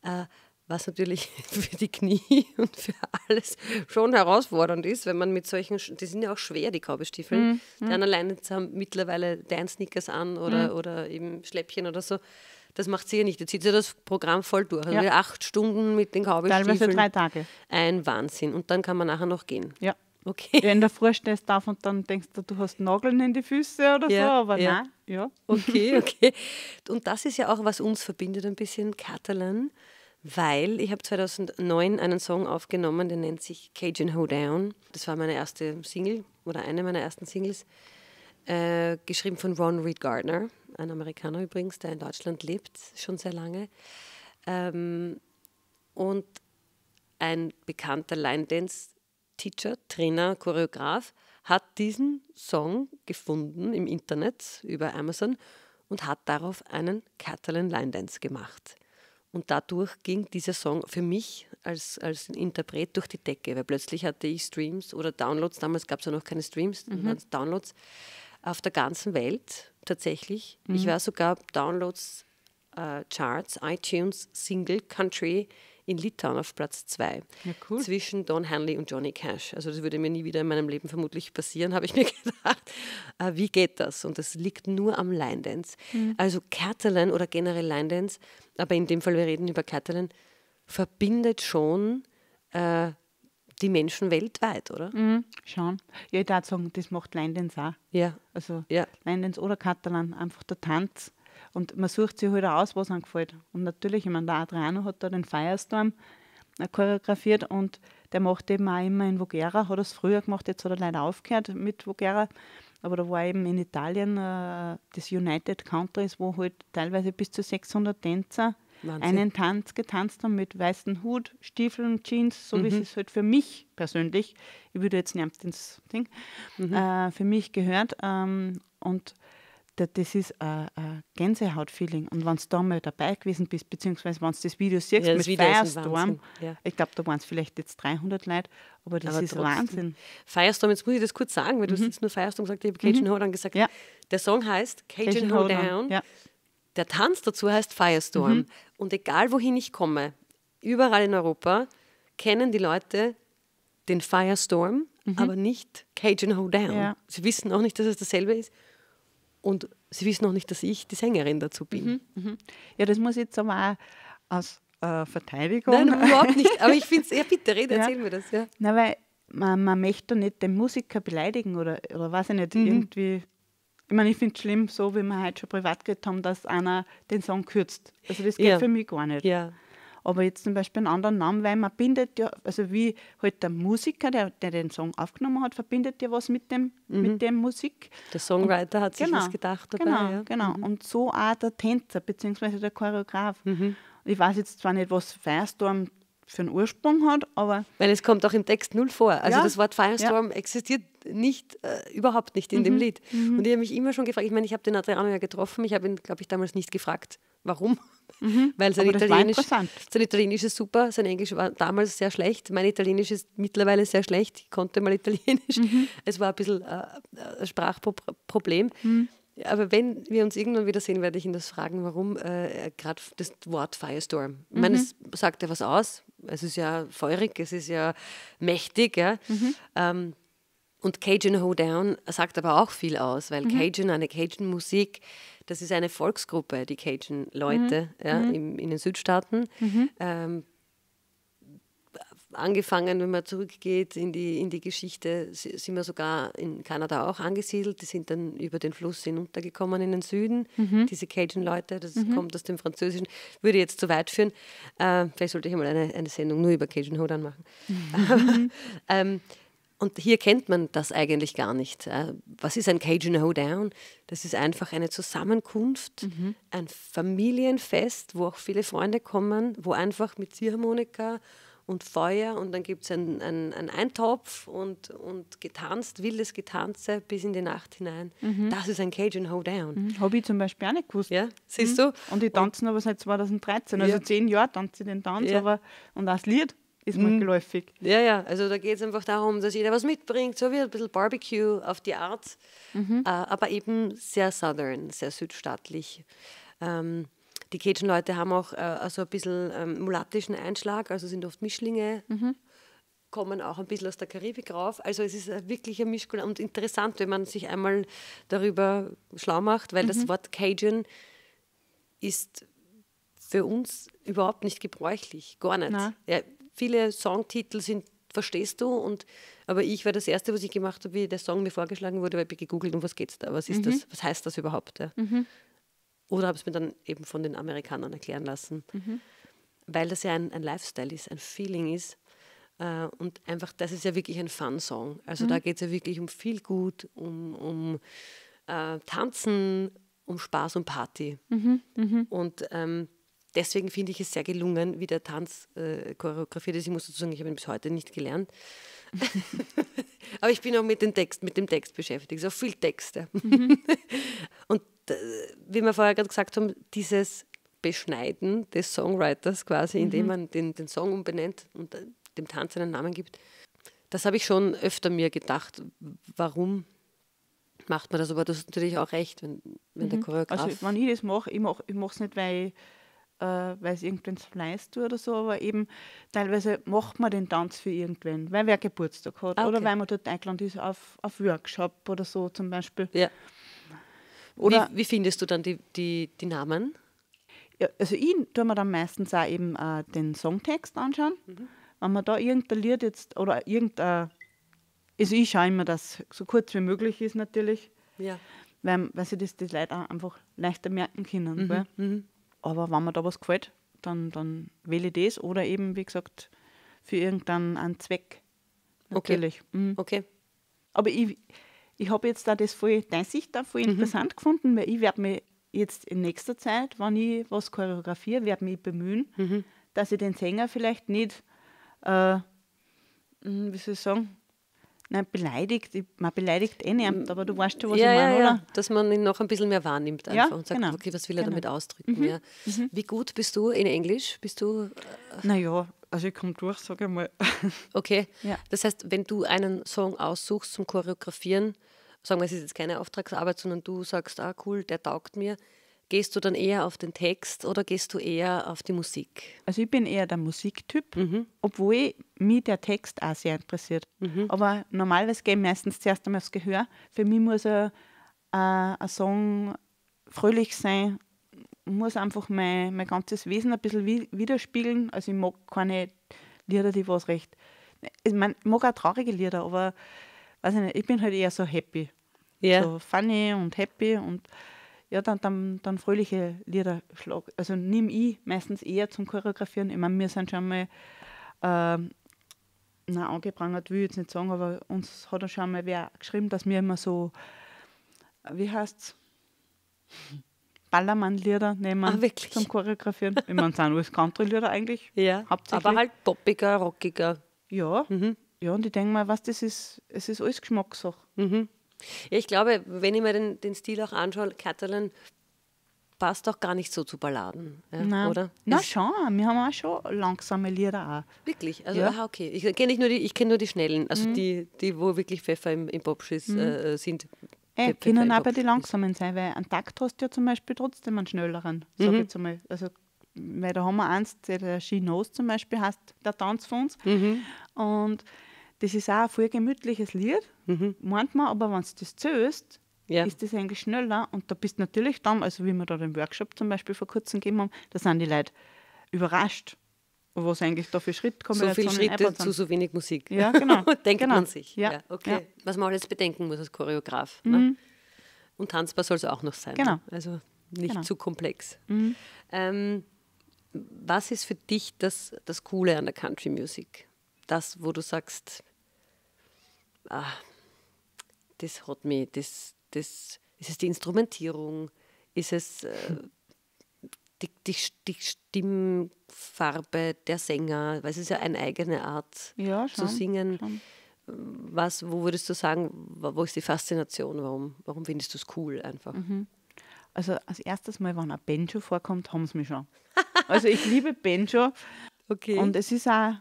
Ja. Äh, was natürlich für die Knie und für alles schon herausfordernd ist, wenn man mit solchen, die sind ja auch schwer, die Kaubestiefel. Mhm. Die mhm. anderen alleine haben mittlerweile Dance-Sneakers an oder, mhm. oder eben Schläppchen oder so. Das macht sie ja nicht. Jetzt zieht sie das Programm voll durch. Also ja. acht Stunden mit den Kaubestiefeln. Teilweise drei Tage. Ein Wahnsinn. Und dann kann man nachher noch gehen. Ja. Okay. Wenn der Früh stehst darf und dann denkst du, du hast Nageln in die Füße oder ja, so, aber ja. nein. Ja. Okay, okay. Und das ist ja auch, was uns verbindet ein bisschen, Katalan weil ich habe 2009 einen Song aufgenommen, der nennt sich Cajun Hoedown. Das war meine erste Single oder eine meiner ersten Singles, äh, geschrieben von Ron Reed Gardner, ein Amerikaner übrigens, der in Deutschland lebt, schon sehr lange. Ähm, und ein bekannter Line Dance Teacher, Trainer, Choreograf hat diesen Song gefunden im Internet über Amazon und hat darauf einen Catalan Line Dance gemacht. Und dadurch ging dieser Song für mich als, als Interpret durch die Decke, weil plötzlich hatte ich Streams oder Downloads, damals gab es ja noch keine Streams, mhm. Downloads auf der ganzen Welt tatsächlich. Mhm. Ich war sogar Downloads, äh, Charts, iTunes, Single, Country, in Litauen auf Platz 2. Ja, cool. Zwischen Don Hanley und Johnny Cash. Also das würde mir nie wieder in meinem Leben vermutlich passieren, habe ich mir gedacht. Äh, wie geht das? Und das liegt nur am Line Dance. Mhm. Also Catalan oder generell Line Dance, aber in dem Fall, wir reden über Catalan, verbindet schon äh, die Menschen weltweit, oder? Mhm, schon. Ja, ich würde sagen, das macht Line Dance auch. Ja. Also ja. Line Dance oder Catalan, einfach der Tanz und man sucht sich halt aus, was einem gefällt. Und natürlich, ich meine, der Adriano hat da den Firestorm äh, choreografiert und der macht eben auch immer in Voghera, hat das früher gemacht, jetzt hat er leider aufgehört mit Voghera. Aber da war eben in Italien äh, das United Countries, wo halt teilweise bis zu 600 Tänzer Wahnsinn. einen Tanz getanzt haben mit weißen Hut, Stiefeln, Jeans, so mhm. wie es halt für mich persönlich, ich würde jetzt nicht ins Ding, mhm. äh, für mich gehört. Ähm, und das ist ein, ein Gänsehaut-Feeling. Und wenn du da mal dabei gewesen bist, beziehungsweise wenn du das Video siehst ja, mit Video Firestorm, ja. ich glaube, da waren es vielleicht jetzt 300 Leute, aber das aber ist trotzdem. Wahnsinn. Firestorm, jetzt muss ich das kurz sagen, weil mhm. du jetzt nur Firestorm gesagt hast, ich habe Cajun mhm. Holdern gesagt. Ja. Der Song heißt Cajun, Cajun Hold Down. Ja. Der Tanz dazu heißt Firestorm. Mhm. Und egal wohin ich komme, überall in Europa, kennen die Leute den Firestorm, mhm. aber nicht Cajun Hoedown. Ja. Sie wissen auch nicht, dass es dasselbe ist. Und sie wissen noch nicht, dass ich die Sängerin dazu bin. Mhm, mhm. Ja, das muss ich jetzt aber auch aus äh, Verteidigung. Nein, überhaupt nicht. Aber ich finde es, ja bitte, red, erzähl mir das. Ja. Na, weil man, man möchte nicht den Musiker beleidigen oder, oder weiß ich nicht, mhm. irgendwie. Ich meine, ich finde es schlimm, so wie wir heute schon privat geredet haben, dass einer den Song kürzt. Also das geht ja. für mich gar nicht. Ja aber jetzt zum Beispiel einen anderen Namen, weil man bindet ja, also wie halt der Musiker, der, der den Song aufgenommen hat, verbindet ja was mit dem, mhm. mit dem Musik. Der Songwriter und, hat sich genau, was gedacht dabei. Genau, ja. genau. Mhm. Und so auch der Tänzer, beziehungsweise der Choreograf. Mhm. Ich weiß jetzt zwar nicht, was Firestorm für einen Ursprung hat, aber. Weil es kommt auch im Text null vor. Also ja, das Wort Firestorm ja. existiert nicht, äh, überhaupt nicht in mhm, dem Lied. Mhm. Und ich habe mich immer schon gefragt, ich meine, ich habe den Adriano ja getroffen, ich habe ihn, glaube ich, damals nicht gefragt, warum. Mhm. Weil sein, Italienisch, sein Italienisch ist super, sein Englisch war damals sehr schlecht, mein Italienisch ist mittlerweile sehr schlecht, ich konnte mal Italienisch. Mhm. Es war ein bisschen äh, ein Sprachproblem. Mhm. Aber wenn wir uns irgendwann wieder sehen, werde ich ihn das fragen, warum äh, gerade das Wort Firestorm. Ich meine, mhm. es sagt ja was aus, es ist ja feurig, es ist ja mächtig. Ja? Mhm. Ähm, und Cajun Hoedown sagt aber auch viel aus, weil mhm. Cajun, eine Cajun-Musik, das ist eine Volksgruppe, die Cajun-Leute mhm. ja, mhm. in den Südstaaten. Mhm. Ähm, angefangen, wenn man zurückgeht in die, in die Geschichte, sind wir sogar in Kanada auch angesiedelt. Die sind dann über den Fluss hinuntergekommen in den Süden. Mhm. Diese Cajun-Leute, das mhm. kommt aus dem Französischen, würde jetzt zu weit führen. Äh, vielleicht sollte ich mal eine, eine Sendung nur über Cajun Hodan machen. Mhm. ähm, und hier kennt man das eigentlich gar nicht. Äh, was ist ein Cajun Hoedown? Das ist einfach eine Zusammenkunft, mhm. ein Familienfest, wo auch viele Freunde kommen, wo einfach mit Ziehharmonika und Feuer und dann gibt es einen, einen, Eintopf und, und getanzt, wildes Getanze bis in die Nacht hinein. Mhm. Das ist ein Cajun Hoedown. Mhm. Habe ich zum Beispiel auch nicht gewusst. Ja, siehst mhm. du? Und die tanzen und aber seit 2013, also ja. zehn Jahre tanze ich den Tanz ja. aber, und auch das Lied ist man mhm. geläufig. Ja, ja, also da geht es einfach darum, dass jeder was mitbringt, so wie ein bisschen Barbecue auf die Art, mhm. äh, aber eben sehr southern, sehr südstaatlich. Ähm, die Cajun-Leute haben auch äh, also ein bisschen ähm, mulattischen Einschlag, also sind oft Mischlinge, mhm. kommen auch ein bisschen aus der Karibik rauf. Also es ist äh, wirklich ein Mischkultur und interessant, wenn man sich einmal darüber schlau macht, weil mhm. das Wort Cajun ist für uns überhaupt nicht gebräuchlich, gar nicht. Ja, viele Songtitel sind, verstehst du. Und, aber ich war das Erste, was ich gemacht habe, wie der Song mir vorgeschlagen wurde, weil ich gegoogelt, um was geht's da, was ist mhm. das, was heißt das überhaupt. Ja. Mhm. Oder habe es mir dann eben von den Amerikanern erklären lassen. Mhm. Weil das ja ein, ein Lifestyle ist, ein Feeling ist. Äh, und einfach, das ist ja wirklich ein Fun-Song. Also da mhm. geht es ja wirklich um viel gut, um, um äh, Tanzen, um Spaß und Party. Mhm. Mhm. Und ähm, deswegen finde ich es sehr gelungen, wie der Tanz äh, choreografiert ist. Ich muss dazu sagen, ich habe ihn bis heute nicht gelernt. Aber ich bin auch mit, dem Text, mit dem Text beschäftigt, so viel Texte. Mhm. Und äh, wie wir vorher gerade gesagt haben, dieses Beschneiden des Songwriters quasi, mhm. indem man den, den Song umbenennt und äh, dem Tanz einen Namen gibt, das habe ich schon öfter mir gedacht, warum macht man das? Aber du hast natürlich auch recht, wenn, wenn mhm. der also, Choreograf... Also wenn ich das mache, ich mache es nicht, weil ich äh, weil es irgendwen leist oder so, aber eben teilweise macht man den Tanz für irgendwen, weil wer Geburtstag hat ah, okay. oder weil man dort eingeladen ist auf, auf Workshop oder so zum Beispiel. Ja. Oder wie, wie findest du dann die, die, die Namen? Ja, also ich tue mir dann meistens auch eben äh, den Songtext anschauen. Mhm. Wenn man da irgendein Lied jetzt oder irgendein, äh, also ich schaue immer, dass so kurz wie möglich ist natürlich. Ja weil, weil sie das die Leute auch einfach leichter merken können. Mhm. Weil, mhm. Aber wenn mir da was gefällt, dann, dann wähle ich das oder eben, wie gesagt, für irgendeinen Zweck. Natürlich. Okay. Mhm. okay. Aber ich, ich habe jetzt da das voll, deine Sicht da voll mhm. interessant gefunden, weil ich werde mich jetzt in nächster Zeit, wenn ich was choreografiere, werde mich bemühen, mhm. dass ich den Sänger vielleicht nicht, äh, hm, wie soll ich sagen, Nein, beleidigt, man beleidigt eh nicht, aber du weißt schon, was ja, ich meine, ja, oder? Ja. Dass man ihn noch ein bisschen mehr wahrnimmt einfach und sagt, genau. okay, was will er genau. damit ausdrücken? Mhm. Ja. Mhm. Wie gut bist du in Englisch? Bist du. Äh, naja, also ich komme durch, sage ich mal. Okay. Das heißt, wenn du einen Song aussuchst zum Choreografieren, sagen wir, es ist jetzt keine Auftragsarbeit, sondern du sagst, ah cool, der taugt mir, Gehst du dann eher auf den Text oder gehst du eher auf die Musik? Also ich bin eher der Musiktyp, mhm. obwohl mich der Text auch sehr interessiert. Mhm. Aber normalerweise gehe ich meistens zuerst einmal aufs Gehör. Für mich muss ein, ein, äh, ein Song fröhlich sein, muss einfach mein, mein ganzes Wesen ein bisschen widerspiegeln. Also ich mag keine Lieder, die was recht. Ich, mein, ich mag auch traurige Lieder, aber weiß ich, nicht, ich bin halt eher so happy. Ja. So funny und happy und ja, dann, dann, dann fröhliche Lieder schlag. Also nehme ich meistens eher zum Choreografieren. Ich meine, wir sind schon mal ähm, na, angeprangert, will ich jetzt nicht sagen, aber uns hat schon mal wer geschrieben, dass wir immer so, wie heißt es, Ballermann-Lieder nehmen ah, zum Choreografieren. Ich meine, sind alles Country-Lieder eigentlich. Ja, hauptsächlich. aber halt poppiger, rockiger. Ja, mhm. ja und ich denke mal, was das ist, es ist alles Geschmackssache. Mhm ich glaube, wenn ich mir den, den Stil auch anschaue, Catalan passt doch gar nicht so zu Balladen, ja, Nein. oder? Na schon, wir haben auch schon langsame Lieder auch. Wirklich? Also, ja. aha, okay. Ich kenne nur, die, ich kenn nur die schnellen, also mhm. die, die, wo wirklich Pfeffer im, im Pop mhm. Äh, äh, sind. Äh, können aber die langsamen sein, weil einen Takt hast du ja zum Beispiel trotzdem einen schnelleren, sag mhm. jetzt einmal. Also, weil da haben wir eins, der Chinos äh, zum Beispiel heißt, der Tanz von uns. Mhm. Und das ist auch ein voll gemütliches Lied, mhm. meint man, aber wenn du das zählst, ja. ist das eigentlich schneller. Und da bist du natürlich dann, also wie wir da den Workshop zum Beispiel vor kurzem gegeben haben, da sind die Leute überrascht, was eigentlich da für Schritte kommen. So viele Schritte zu so wenig Musik. Ja, genau. Denkt genau. man sich. Ja. ja. okay. Ja. Was man alles bedenken muss als Choreograf. Ne? Mhm. Ne? Und tanzbar soll es auch noch sein. Ne? Genau. Also nicht genau. zu komplex. Mhm. Ähm, was ist für dich das, das Coole an der Country Music? Das, wo du sagst, ah, das hat mich, das, das, ist es die Instrumentierung, ist es äh, die, die, die, Stimmfarbe der Sänger, weil es ist ja eine eigene Art ja, schon, zu singen. Schon. Was, wo würdest du sagen, wo ist die Faszination, warum, warum findest du es cool einfach? Mhm. Also als erstes Mal, wenn ein Benjo vorkommt, haben sie mich schon. Also ich liebe Benjo. Okay. Und es ist auch,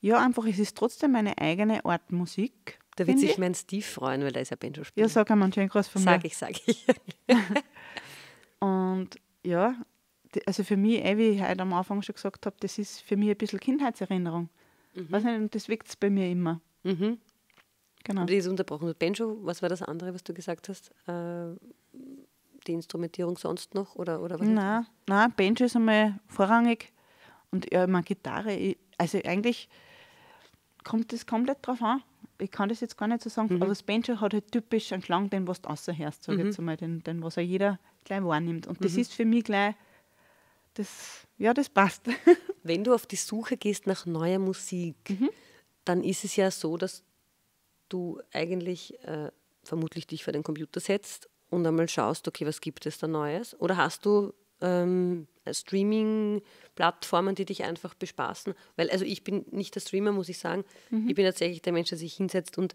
ja einfach, es ist trotzdem meine eigene Art Musik. Da wird sich mein Steve freuen, weil er ist ja Benjo spielt. Ja, sag einmal einen schönen Gruß von mir. Sag ich, sag ich. und ja, also für mich, eh, wie ich heute am Anfang schon gesagt habe, das ist für mich ein bisschen Kindheitserinnerung. Mhm. Weiß nicht, und das wirkt es bei mir immer. Mhm. Genau. Aber die ist unterbrochen. Benjo, was war das andere, was du gesagt hast? Äh, die Instrumentierung sonst noch? Oder, oder was nein, nein, Benjo ist einmal vorrangig. Und ja, meine Gitarre, also eigentlich kommt das komplett drauf an ich kann das jetzt gar nicht so sagen, mhm. aber das Banjo hat halt typisch einen Klang, den was du raushörst, sage ich mhm. jetzt einmal, den, den was auch halt jeder gleich wahrnimmt. Und mhm. das ist für mich gleich, das, ja, das passt. Wenn du auf die Suche gehst nach neuer Musik, mhm. dann ist es ja so, dass du eigentlich äh, vermutlich dich vor den Computer setzt und einmal schaust, okay, was gibt es da Neues? Oder hast du ähm, äh, Streaming-Plattformen, die dich einfach bespaßen. Weil, also ich bin nicht der Streamer, muss ich sagen. Mhm. Ich bin tatsächlich der Mensch, der sich hinsetzt und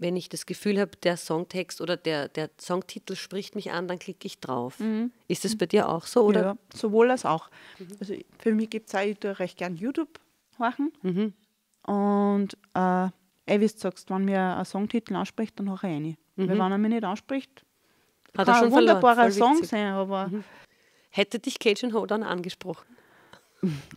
wenn ich das Gefühl habe, der Songtext oder der, der Songtitel spricht mich an, dann klicke ich drauf. Mhm. Ist das bei dir auch so? Oder? Ja, sowohl als auch. Mhm. Also für mich gibt es auch, ich tue recht gern YouTube horchen. Mhm. Und äh, ey, eh, wie du sagst, wenn mir ein Songtitel anspricht, dann horche ich rein. Mhm. Weil wenn er mich nicht anspricht, Hat kann er schon ein wunderbarer Song sein, aber mhm. Hätte dich Cajun Ho dann angesprochen?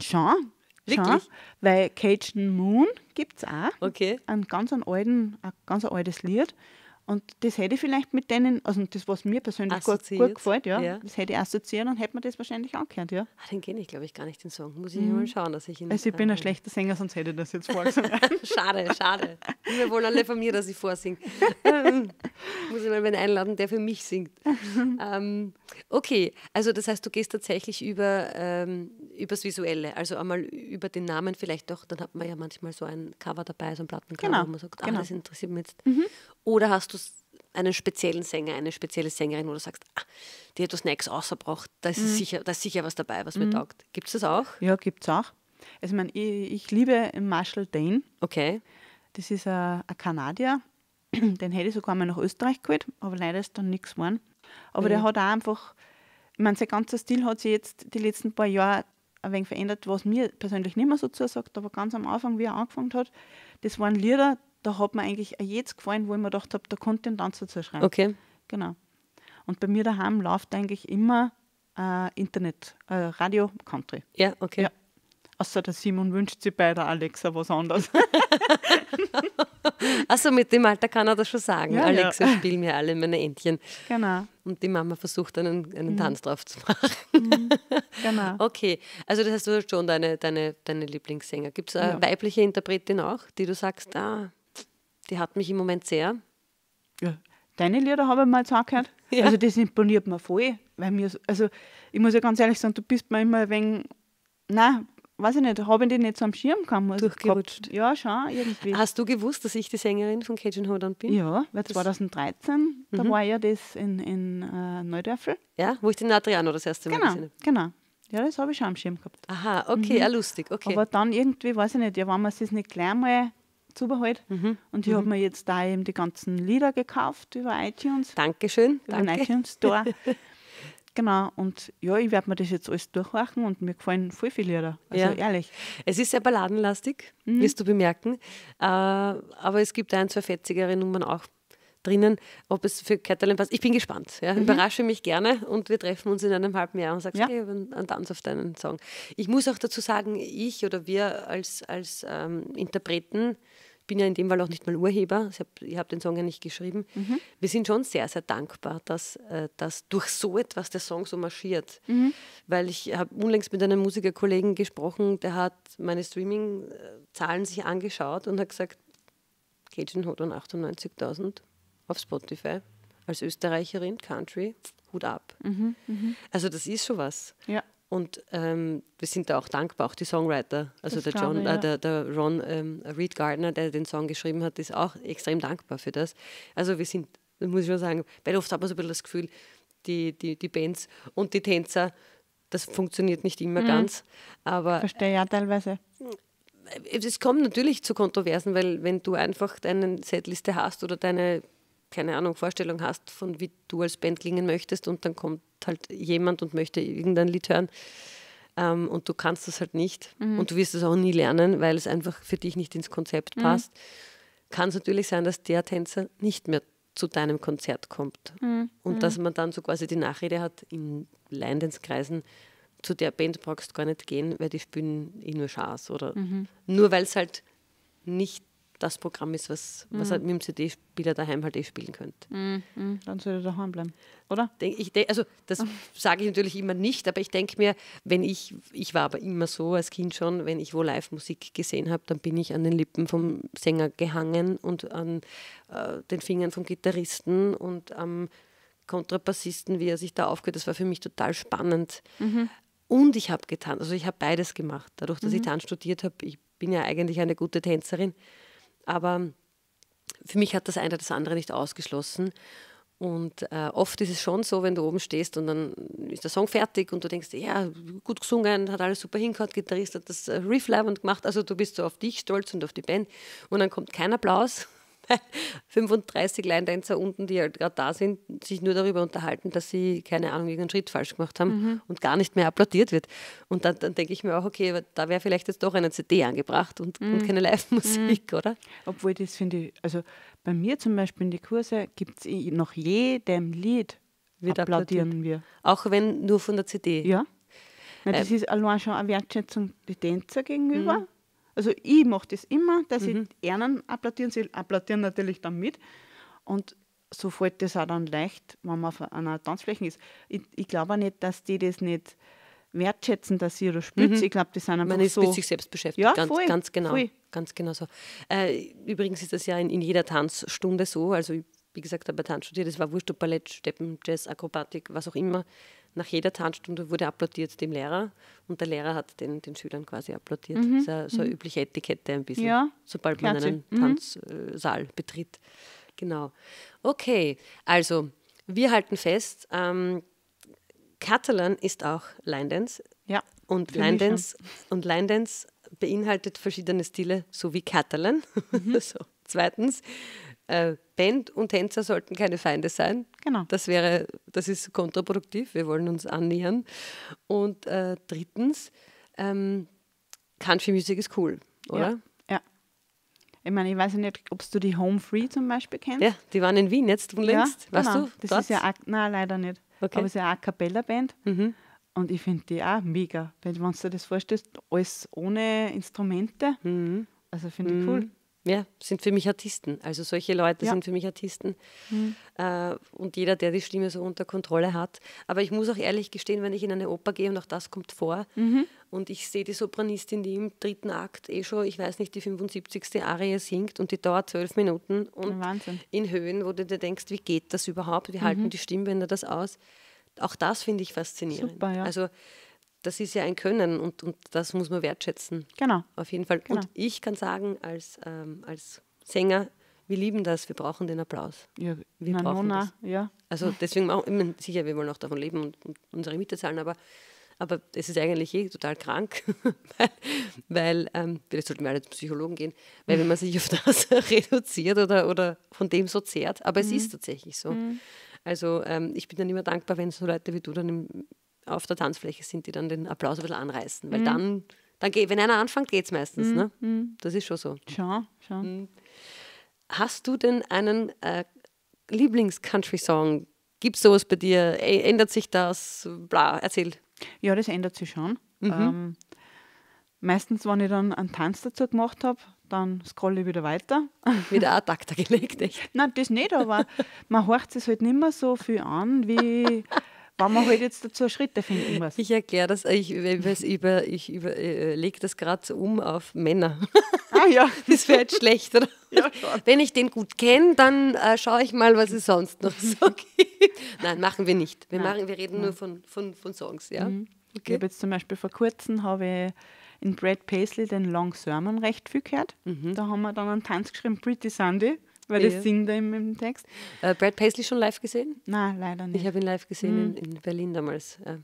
Schon. Wirklich? Schon, weil Cajun Moon gibt es auch. Okay. Ein ganz, ein alten, ein ganz altes Lied. Und das hätte ich vielleicht mit denen, also das, was mir persönlich gut, gut, gefällt, ja, ja, das hätte ich assoziieren und hätte mir das wahrscheinlich angehört, ja. Ah, den kenne ich, glaube ich, gar nicht, den Song. Muss ich mhm. mal schauen, dass ich ihn... Also ich bin ein äh, schlechter Sänger, sonst hätte ich das jetzt vorgesungen. schade, schade. Wir wollen alle von mir, dass ich vorsinge. Muss ich mal einen einladen, der für mich singt. ähm, okay, also das heißt, du gehst tatsächlich über ähm, übers Visuelle, also einmal über den Namen vielleicht doch, dann hat man ja manchmal so ein Cover dabei, so ein Plattencover, genau. wo man sagt, ah, genau. das interessiert mich jetzt. Mhm. Oder hast du einen speziellen Sänger, eine spezielle Sängerin, wo du sagst, ah, die hat was Neues außerbracht, da ist, mhm. sicher, da ist sicher was dabei, was mhm. mir taugt. Gibt es das auch? Ja, gibt es auch. Also ich, mein, ich, ich, liebe Marshall Dane. Okay. Das ist ein, ein Kanadier, den hätte ich sogar mal nach Österreich geholt, aber leider ist dann nichts geworden. Aber mhm. der hat auch einfach, ich meine, sein ganzer Stil hat sich jetzt die letzten paar Jahre ein wenig verändert, was mir persönlich nicht mehr so zusagt, aber ganz am Anfang, wie er angefangen hat, das waren Lieder, da hat mir eigentlich jetzt gefallen, wo ich mir gedacht habe, da konnte ich einen Tanz dazu schreiben. Okay. Genau. Und bei mir daheim läuft eigentlich immer äh, Internet, äh, Radio Country. Ja, okay. Ja. Außer der Simon wünscht sich bei der Alexa was anderes. also mit dem Alter kann er das schon sagen. Ja, Alexa, ja. spiel mir alle meine Entchen. Genau. Und die Mama versucht einen, einen mhm. Tanz drauf zu machen. Mhm. Genau. Okay, also das heißt, du hast schon deine, deine, deine Lieblingssänger. Gibt es eine ja. weibliche Interpretin auch, die du sagst, ah, die hat mich im Moment sehr? Ja, deine Lieder habe ich mal jetzt angehört. Ja. Also das imponiert mir voll. Weil mir, also ich muss ja ganz ehrlich sagen, du bist mir immer ein wenig, nein, weiß ich nicht, habe ich den nicht so am Schirm gehabt. Durchgerutscht. Gehabt. Ja, schon, irgendwie. Hast du gewusst, dass ich die Sängerin von Cajun Hold bin? Ja, weil 2013, das da mhm. war ja das in, in äh, Neudörfel. Ja, wo ich den Adriano das erste Mal genau, gesehen habe. Genau, genau. Ja, das habe ich schon am Schirm gehabt. Aha, okay, mhm. ja, lustig, okay. Aber dann irgendwie, weiß ich nicht, ja, wenn man es nicht gleich mal zubehält. Mhm. Und ich mhm. habe mir jetzt da eben die ganzen Lieder gekauft über iTunes. Dankeschön. Über danke. den iTunes Store. Genau, und ja, ich werde mir das jetzt alles durchmachen und mir gefallen voll viele Lieder. Also ja. ehrlich. Es ist sehr balladenlastig, mhm. wirst du bemerken. Äh, aber es gibt ein, zwei fetzigere Nummern auch drinnen, ob es für Katalin passt. Ich bin gespannt. Ja. Mhm. Überrasche mich gerne und wir treffen uns in einem halben Jahr und sagst, ja. hey, einen Tanz auf deinen Song. Ich muss auch dazu sagen, ich oder wir als, als ähm, Interpreten bin ja in dem Fall auch nicht mal Urheber, ich habe den Song ja nicht geschrieben. Mhm. Wir sind schon sehr, sehr dankbar, dass, äh, dass durch so etwas der Song so marschiert. Mhm. Weil ich habe unlängst mit einem Musikerkollegen gesprochen, der hat meine Streaming-Zahlen sich angeschaut und hat gesagt, Cajun hat 98.000 auf Spotify. Als Österreicherin, Country, Hut ab. Mhm, mhm. also das ist schon was. Ja. Und ähm, wir sind da auch dankbar, auch die Songwriter, also der, John, äh, ja. äh, der, der, Ron ähm, Reed Gardner, der den Song geschrieben hat, ist auch extrem dankbar für das. Also wir sind, muss ich schon sagen, weil oft hat man so ein bisschen das Gefühl, die, die, die Bands und die Tänzer, das funktioniert nicht immer mhm. ganz. Aber Verstehe ja teilweise. Es kommt natürlich zu Kontroversen, weil wenn du einfach deine Setliste hast oder deine keine Ahnung, Vorstellung hast, von wie du als Band klingen möchtest und dann kommt halt jemand und möchte irgendein Lied hören ähm, und du kannst das halt nicht mhm. und du wirst es auch nie lernen, weil es einfach für dich nicht ins Konzept mhm. passt, kann es natürlich sein, dass der Tänzer nicht mehr zu deinem Konzert kommt mhm. und mhm. dass man dann so quasi die Nachrede hat in Leidenskreisen, zu der Band brauchst du gar nicht gehen, weil die spielen eh nur Schaß oder mhm. nur weil es halt nicht das Programm ist, was, mhm. was halt mit dem CD-Spieler daheim halt eh spielen könnte. Mhm. mhm. Dann soll er daheim bleiben, oder? Denk, ich denk, also das sage ich natürlich immer nicht, aber ich denke mir, wenn ich, ich war aber immer so als Kind schon, wenn ich wo Live-Musik gesehen habe, dann bin ich an den Lippen vom Sänger gehangen und an äh, den Fingern vom Gitarristen und am ähm, Kontrabassisten, wie er sich da aufgehört, das war für mich total spannend. Mhm. Und ich habe getan, also ich habe beides gemacht. Dadurch, dass mhm. ich Tanz studiert habe, ich bin ja eigentlich eine gute Tänzerin, aber für mich hat das eine das andere nicht ausgeschlossen. Und äh, oft ist es schon so, wenn du oben stehst und dann ist der Song fertig und du denkst, ja, gut gesungen, hat alles super hingehört, Gitarrist hat das äh, Riff live und gemacht, also du bist so auf dich stolz und auf die Band und dann kommt kein Applaus 35 line unten, die halt gerade da sind, sich nur darüber unterhalten, dass sie, keine Ahnung, irgendeinen Schritt falsch gemacht haben mhm. und gar nicht mehr applaudiert wird. Und dann, dann denke ich mir auch, okay, da wäre vielleicht jetzt doch eine CD angebracht und, mhm. und keine Live-Musik, mhm. oder? Obwohl das finde ich, also bei mir zum Beispiel in die Kurse gibt es nach jedem Lied wird applaudieren, wir. Auch wenn nur von der CD? Ja. Nein, äh, das ähm, ist allein schon eine Wertschätzung der Tänzer gegenüber mhm. Also ich mache das immer, dass mhm. ich einen applaudieren, sie applaudieren natürlich dann mit. Und so fällt das auch dann leicht, wenn man auf einer Tanzfläche ist. Ich, ich glaube auch nicht, dass die das nicht wertschätzen, dass sie ihre spielt. Mhm. Ich glaube, das sind einfach Man ist mit sich selbst beschäftigt, ja, ganz, voll, ganz genau. Voll. Ganz genau so. Äh, übrigens ist das ja in, in, jeder Tanzstunde so. Also, wie gesagt, bei Tanz das war Wurscht, ob Ballett, Steppen, Jazz, Akrobatik, was auch immer nach jeder Tanzstunde wurde applaudiert dem Lehrer und der Lehrer hat den, den Schülern quasi applaudiert. Mhm. Das ist so eine mhm. übliche Etikette ein bisschen, ja. sobald man einen mhm. Tanzsaal betritt. Genau. Okay, also wir halten fest, ähm, Catalan ist auch Line Dance. Ja. Und Line Dance, und Line Dance beinhaltet verschiedene Stile, so wie Catalan. Mhm. so. Zweitens, äh, Band und Tänzer sollten keine Feinde sein. Genau. Das wäre, das ist kontraproduktiv. Wir wollen uns annähern. Und äh, drittens, ähm, Country Music ist cool, oder? Ja. ja. Ich meine, ich weiß nicht, ob du die Home Free zum Beispiel kennst. Ja, die waren in Wien jetzt unlängst. Ja, weißt genau. du? Das dort? ist ja, a, nein, leider nicht. Okay. Aber es ist ja eine Cappella-Band. Mhm. Und ich finde die auch mega. Wenn, wenn du dir das vorstellst, alles ohne Instrumente. Mhm. Also finde ich mhm. cool ja, sind für mich Artisten. Also solche Leute ja. sind für mich Artisten. Mhm. Äh, und jeder, der die Stimme so unter Kontrolle hat. Aber ich muss auch ehrlich gestehen, wenn ich in eine Oper gehe, und auch das kommt vor, mhm. und ich sehe die Sopranistin, die im dritten Akt eh schon, ich weiß nicht, die 75. Arie singt und die dauert zwölf Minuten und Wahnsinn. in Höhen, wo du dir denkst, wie geht das überhaupt? Wie mhm. halten die Stimmbänder das aus? Auch das finde ich faszinierend. Super, ja. Also das ist ja ein Können und, und das muss man wertschätzen. Genau. Auf jeden Fall. Genau. Und ich kann sagen, als, ähm, als Sänger, wir lieben das, wir brauchen den Applaus. Ja, wir na, brauchen na, das. Ja. Also deswegen, auch, ich sicher, wir wollen auch davon leben und, und unsere Miete zahlen, aber aber es ist eigentlich eh total krank, weil, weil ähm, vielleicht sollten wir alle zum Psychologen gehen, weil wenn man sich auf das reduziert oder, oder von dem so zehrt, aber mhm. es ist tatsächlich so. Mhm. Also ähm, ich bin dann immer dankbar, wenn so Leute wie du dann im, auf der Tanzfläche sind, die dann den Applaus ein bisschen anreißen. Weil mhm. dann, dann geht, wenn einer anfängt, geht es meistens. Mhm. Ne? Mhm. Das ist schon so. Schon, schon. Mhm. Hast du denn einen äh, Lieblings-Country-Song? Gibt es sowas bei dir? Ändert sich das? Bla, erzähl. Ja, das ändert sich schon. Mhm. Ähm, meistens, wenn ich dann einen Tanz dazu gemacht habe, dann scrolle ich wieder weiter. Wieder ein Takter gelegt, echt? Nein, das nicht, aber man horcht es halt nicht mehr so viel an, wie wenn man halt jetzt dazu Schritte finden muss. Ich erkläre das, ich, über, ich überlege äh, äh, das gerade um auf Männer. Ah ja. Das wäre jetzt schlecht, oder? Ja, Wenn ich den gut kenne, dann äh, schaue ich mal, was es sonst noch so gibt. Nein, machen wir nicht. Wir, machen, wir reden Nein. nur von, von, von Songs, ja. Mhm. Okay. Ich habe jetzt zum Beispiel vor kurzem habe in Brad Paisley den Long Sermon recht viel gehört. Mhm. Da haben wir dann einen Tanz geschrieben, Pretty Sunday weil das singt er im, Text. Äh, Brad Paisley schon live gesehen? Nein, leider nicht. Ich habe ihn live gesehen mhm. in, in, Berlin damals. Äh,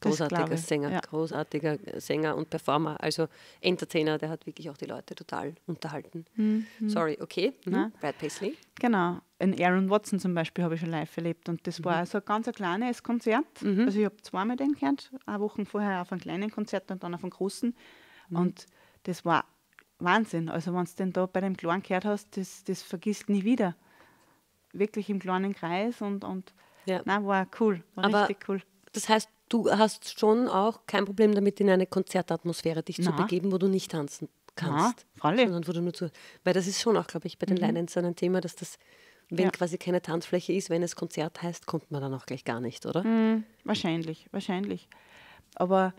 großartiger Sänger, ja. großartiger Sänger und Performer, also Entertainer, der hat wirklich auch die Leute total unterhalten. Mhm. Sorry, okay. Mhm. Brad Paisley. Genau. In Aaron Watson zum Beispiel habe ich schon live erlebt und das war mhm. so also ein ganz kleines Konzert. Mhm. Also ich habe zweimal den gehört, eine Woche vorher auf einem kleinen Konzert und dann auf einem großen. Mhm. Und das war Wahnsinn. Also wenn du denn da bei dem Kleinen gehört hast, das, das vergisst nie wieder. Wirklich im kleinen Kreis und, und ja. nein, war cool, war Aber richtig cool. Das heißt, du hast schon auch kein Problem damit, in eine Konzertatmosphäre dich nein. zu begeben, wo du nicht tanzen kannst. Nein, sondern wo du nur zu, weil das ist schon auch, glaube ich, bei den mhm. so ein Thema, dass das wenn ja. quasi keine Tanzfläche ist, wenn es Konzert heißt, kommt man dann auch gleich gar nicht, oder? Mm, wahrscheinlich, wahrscheinlich. Aber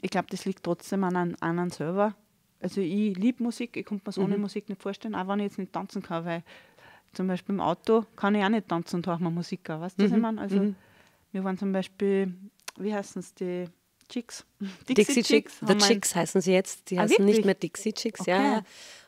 ich glaube, das liegt trotzdem an einem, an einem selber, also ich liebe Musik, ich konnte mir es mhm. ohne Musik nicht vorstellen, auch wenn ich jetzt nicht tanzen kann, weil zum Beispiel im Auto kann ich auch nicht tanzen und höre mir Musik an. Weißt du, mhm. was ich mhm. meine? Also mhm. wir waren zum Beispiel, wie heißen es, die Chicks. Dixie, Dixie Chicks. The Chicks heißen sie jetzt. Die ah, heißen wirklich? nicht mehr Dixie Chicks, okay. ja.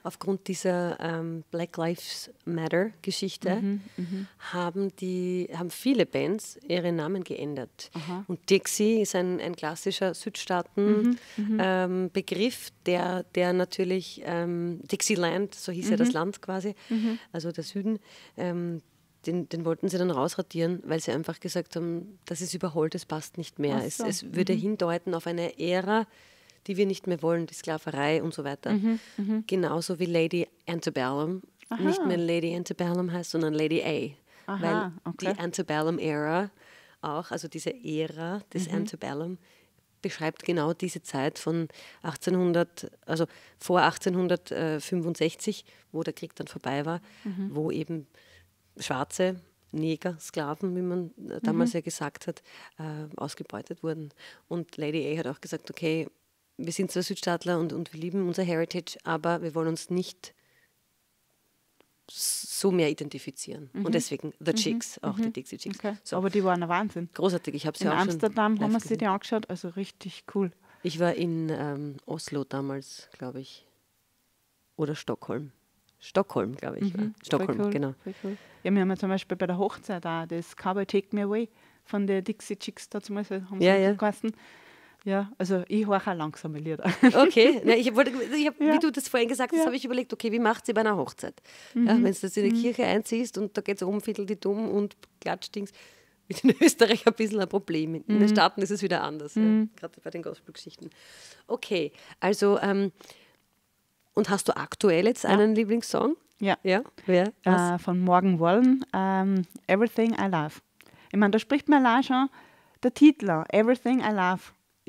Aufgrund dieser ähm, Black Lives Matter-Geschichte mhm, mhm, haben, die, haben viele Bands ihre Namen geändert. Aha. Und Dixie ist ein, ein klassischer Südstaaten-Begriff, mhm, mhm. ähm, der, der natürlich ähm, Dixieland, so hieß ja das Land quasi, also der Süden, ähm, den, den, wollten sie dann rausradieren, weil sie einfach gesagt haben, das ist überholt, es passt nicht mehr. So. Es, es, würde mhm. hindeuten auf eine Ära, die wir nicht mehr wollen, die Sklaverei und so weiter. Mhm. Mhm. Genauso wie Lady Antebellum Aha. nicht mehr Lady Antebellum heißt, sondern Lady A. Aha, weil okay. die Antebellum-Ära auch, also diese Ära des mhm. Antebellum, beschreibt genau diese Zeit von 1800, also vor 1865, wo der Krieg dann vorbei war, mhm. wo eben Schwarze Neger, Sklaven, wie man äh, damals mhm. ja gesagt hat, äh, ausgebeutet wurden. Und Lady A hat auch gesagt, okay, wir sind zwar Südstaatler und, und wir lieben unser Heritage, aber wir wollen uns nicht so mehr identifizieren. Mhm. Und deswegen The mhm. Chicks, mhm. auch die mhm. Dixie Chicks. Okay. So. Aber die waren ein Wahnsinn. Großartig, ich habe sie ja auch In Amsterdam haben wir sie dir angeschaut, also richtig cool. Ich war in ähm, Oslo damals, glaube ich. Oder Stockholm. Stockholm, glaube ich. Mhm. Ne? Stockholm, cool, genau. Cool. Ja, wir haben ja zum Beispiel bei der Hochzeit auch das Cowboy Take Me Away von den Dixie Chicks dazu mal haben sie ja, ja. Ja, also ich höre auch langsame Lieder. Okay, ja, ich wollte, ich hab, ja. wie du das vorhin gesagt hast, ja. habe ich überlegt, okay, wie macht sie bei einer Hochzeit? Mhm. Ja, Wenn du das in die mhm. Kirche einziehst und da geht es um, Viertel die dumm und Klatschdings, Dings. Mit in Österreich ein bisschen ein Problem. In mhm. den Staaten ist es wieder anders, mhm. gerade bei den Gospel-Geschichten. Okay, also ähm, und hast du aktuell jetzt einen ja. Lieblingssong? Ja. Ja, wer? Äh, von Morgan Wallen, um, ähm, Everything I Love. Ich meine, da spricht mir allein schon der Titler, Everything I Love.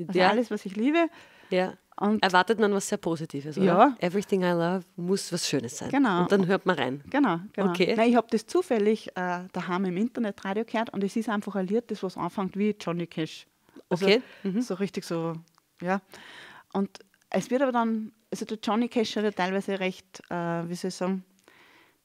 Also ja. alles, was ich liebe. Ja. Und Erwartet man was sehr Positives, oder? Ja. Everything I Love muss was Schönes sein. Genau. Und dann hört man rein. Genau, genau. Okay. Nein, ich habe das zufällig äh, daheim im Internetradio gehört und es ist einfach ein Lied, das was anfängt wie Johnny Cash. Also okay. Mhm. So richtig so, ja. Und es wird aber dann also der Johnny Cash hat ja teilweise recht, äh, wie soll ich sagen,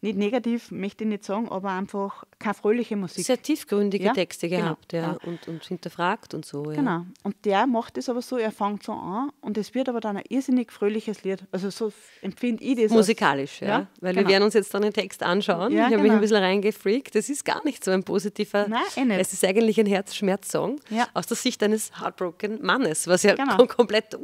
nicht negativ, möchte ich nicht sagen, aber einfach keine fröhliche Musik. Sehr tiefgründige ja? Texte genau. gehabt, genau. ja, ja. Und, und hinterfragt und so. Ja. Genau. Und der macht es aber so, er fängt so an und es wird aber dann ein irrsinnig fröhliches Lied. Also so empfinde ich das. Musikalisch, als, ja. Weil genau. wir werden uns jetzt dann den Text anschauen. ich habe genau. mich ein bisschen reingefreakt. Das ist gar nicht so ein positiver. Nein, eh nicht. Es ist eigentlich ein Herzschmerz-Song aus der Sicht eines heartbroken Mannes, was ja genau. kom komplett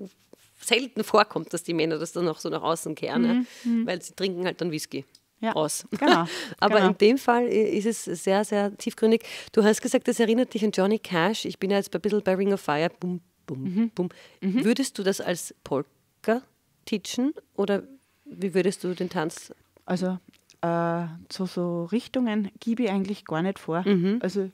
selten vorkommt, dass die Männer das dann auch so nach außen kehren, mhm. ne? weil sie trinken halt dann Whisky. Ja, aus. Genau, Aber genau. in dem Fall äh, ist es sehr, sehr tiefgründig. Du hast gesagt, das erinnert dich an Johnny Cash. Ich bin ja jetzt ein bisschen bei Ring of Fire. Bum, bum, mhm. bum. Mhm. Würdest du das als Polka teachen oder wie würdest du den Tanz? Also, äh, so, so Richtungen gebe ich eigentlich gar nicht vor. Mhm. Also,